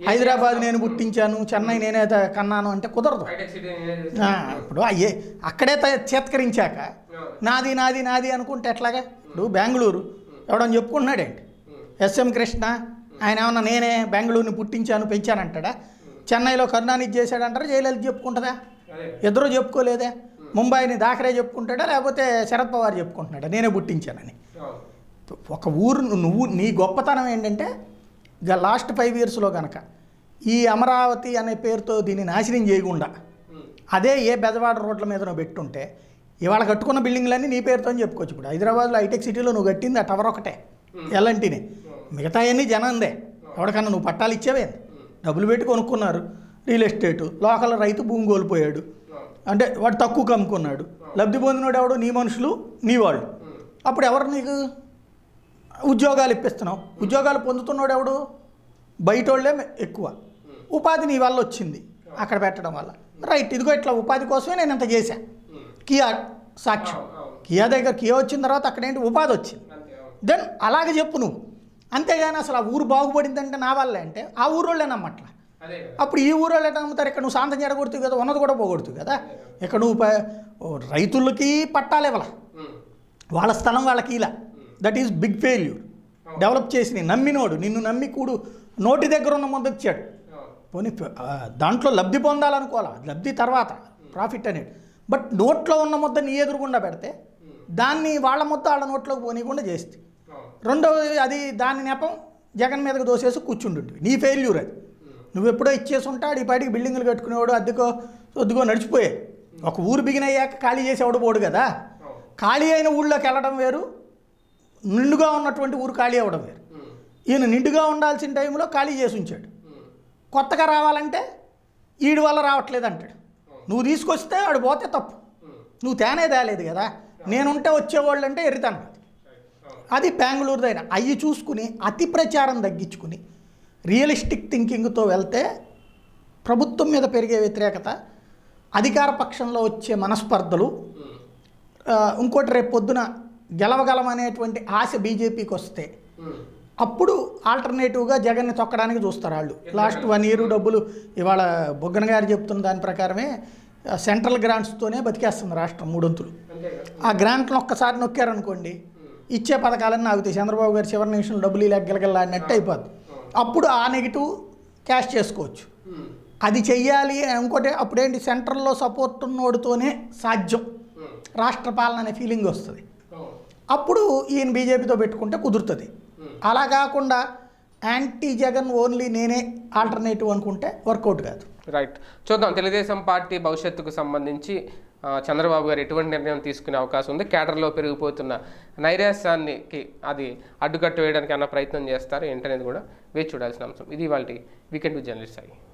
S1: హైదరాబాద్ నేను పుట్టించాను చెన్నై నేనే కన్నాను అంటే కుదరదు ఇప్పుడు అయ్యే అక్కడే చేత్కరించాక నాది నాది నాది అనుకుంటే ఎట్లాగా ఇప్పుడు బెంగళూరు ఎవడని చెప్పుకుంటున్నాడేంటి ఎస్ఎం కృష్ణ ఆయన ఏమన్నా నేనే బెంగళూరుని పుట్టించాను పెంచానంటాడా చెన్నైలో కరుణానికి చేశాడంటారా జయలలిత చెప్పుకుంటుందా ఇద్దరు చెప్పుకోలేదే ముంబైని దాఖరే చెప్పుకుంటాడా లేకపోతే శరద్ పవార్ చెప్పుకుంటున్నాడా నేనే పుట్టించానని ఒక ఊరు నువ్వు నీ గొప్పతనం ఏంటంటే లాస్ట్ ఫైవ్ ఇయర్స్లో కనుక ఈ అమరావతి అనే పేరుతో దీన్ని నాశనం చేయకుండా అదే ఏ బెదవాడ రోడ్ల మీద నువ్వు పెట్టుంటే ఇవాళ కట్టుకున్న బిల్డింగ్లన్నీ నీ పేరుతో చెప్పుకోవచ్చు ఇప్పుడు హైదరాబాద్లో హైటెక్ సిటీలో నువ్వు కట్టింది ఆ టవర్ ఒకటే ఎలాంటినే మిగతా అన్ని జనందే ఎవరికన్నా నువ్వు పట్టాలు ఇచ్చేవే డబ్బులు పెట్టి కొనుక్కున్నారు రియల్ ఎస్టేటు లోకల్ రైతు భూమి కోల్పోయాడు అంటే వాడు తక్కువ కమ్ముకున్నాడు లబ్ధి పొందినోడు ఎవడు నీ మనుషులు నీ వాళ్ళు అప్పుడు ఎవరు నీకు ఉద్యోగాలు ఇప్పిస్తున్నావు ఉద్యోగాలు పొందుతున్నాడు ఎవడు బయట వాళ్ళే ఎక్కువ ఉపాధి నీ వల్ల వచ్చింది అక్కడ పెట్టడం వల్ల రైట్ ఇదిగో ఇట్లా ఉపాధి కోసమే నేను ఇంత చేశాను కియా సాక్ష్యం కియా దగ్గర కియా వచ్చిన తర్వాత అక్కడ ఏంటి ఉపాధి వచ్చింది దెన్ అలాగే చెప్పు నువ్వు అంతేగాని అసలు ఆ ఊరు బాగుపడిందంటే నా వల్లే అంటే ఆ ఊరోళ్ళే నమ్మట్లా అప్పుడు ఈ ఊరోళ్ళు ఎట్లా నమ్ముతారు ఇక్కడ నువ్వు శాంతం చేయకూడదు కదా ఉన్నది కూడా పోగొడుతు కదా ఇక్కడ నువ్వు రైతులకి పట్టాలి ఇవ్వాల వాళ్ళ స్థలం వాళ్ళకి ఇలా that is big failure develop చేసిన నమ్మినోడు నిన్ను నమ్మి కూడు నోటి దగ్గర ఉన్న ముందు ఇచ్చాడు పోనీ దాంట్లో లబ్ధి పొందాలనుకోవాలి లబ్ధి తర్వాత ప్రాఫిట్ అనేది బట్ నోట్లో ఉన్న ముద్ద నీ ఎదురుకుండా పెడితే దాన్ని వాళ్ళ మొత్తం వాళ్ళ నోట్లోకి పోనీయకుండా చేస్తే రెండవది అది దాని నెపం జగన్ మీదకు దోసేసి కూర్చుండు నీ ఫెయిల్యూర్ అది నువ్వు ఎప్పుడో ఇచ్చేసి ఉంటాడు ఈ బయటికి బిల్డింగ్లు కట్టుకునేవాడు అద్దెకో వద్దుకో నడిచిపోయే ఒక ఊరు బిగినయ్యాక ఖాళీ చేసేవాడు పోడు కదా ఖాళీ అయిన ఊళ్ళోకి వెళ్ళడం వేరు నిండుగా ఉన్నటువంటి ఊరు ఖాళీ అవ్వడం వేరు hmm. ఈయన నిండుగా ఉండాల్సిన టైంలో ఖాళీ చేసి ఉంచాడు hmm. కొత్తగా రావాలంటే ఈడి వల్ల రావట్లేదు అంటాడు hmm. నువ్వు తీసుకొస్తే ఆడు పోతే తప్పు నువ్వు తేనే తేలేదు కదా నేనుంటే వచ్చేవాళ్ళు అంటే ఎరితాను అది బెంగళూరు దగ్గర అవి చూసుకుని అతి ప్రచారం తగ్గించుకుని రియలిస్టిక్ థింకింగ్తో వెళ్తే ప్రభుత్వం మీద పెరిగే వ్యతిరేకత అధికార పక్షంలో వచ్చే మనస్పర్ధలు ఇంకోటి రేపు పొద్దున గెలవగలమనేటువంటి ఆశ బీజేపీకి వస్తే అప్పుడు ఆల్టర్నేటివ్గా జగన్ని తొక్కడానికి చూస్తారు వాళ్ళు లాస్ట్ వన్ ఇయర్ డబ్బులు ఇవాళ బుగ్గన గారు చెప్తున్న దాని ప్రకారమే సెంట్రల్ గ్రాంట్స్తోనే బతికేస్తుంది రాష్ట్రం మూడొంతులు ఆ గ్రాంట్లను ఒక్కసారి నొక్కారనుకోండి ఇచ్చే పథకాలన్నీ ఆగుతాయి చంద్రబాబు గారు చివరి నిమిషంలో డబ్బులు ఇలా గెలగలాడినట్టు అయిపోద్ది అప్పుడు ఆ నెగిటివ్ క్యాష్ చేసుకోవచ్చు అది చెయ్యాలి ఇంకోటి అప్పుడేంటి సెంట్రల్లో సపోర్ట్ ఉన్నోడితోనే సాధ్యం రాష్ట్ర పాలన అనే ఫీలింగ్ వస్తుంది అప్పుడు ఈయన బీజేపీతో పెట్టుకుంటే కుదురుతుంది అలా కాకుండా యాంటీ జగన్ ఓన్లీ నేనే ఆల్టర్నేటివ్ అనుకుంటే వర్కౌట్ కాదు
S2: రైట్ చూద్దాం తెలుగుదేశం పార్టీ భవిష్యత్తుకు సంబంధించి చంద్రబాబు గారు ఎటువంటి నిర్ణయం తీసుకునే అవకాశం ఉంది కేటర్లో పెరిగిపోతున్న నైరాస్యానికి అది అడ్డుకట్టు వేయడానికి అన్న ప్రయత్నం చేస్తారు ఏంటనేది కూడా వేచి చూడాల్సిన అంశం ఇది వాళ్ళ వీకెండ్ జర్నలిస్ట్ అయ్యి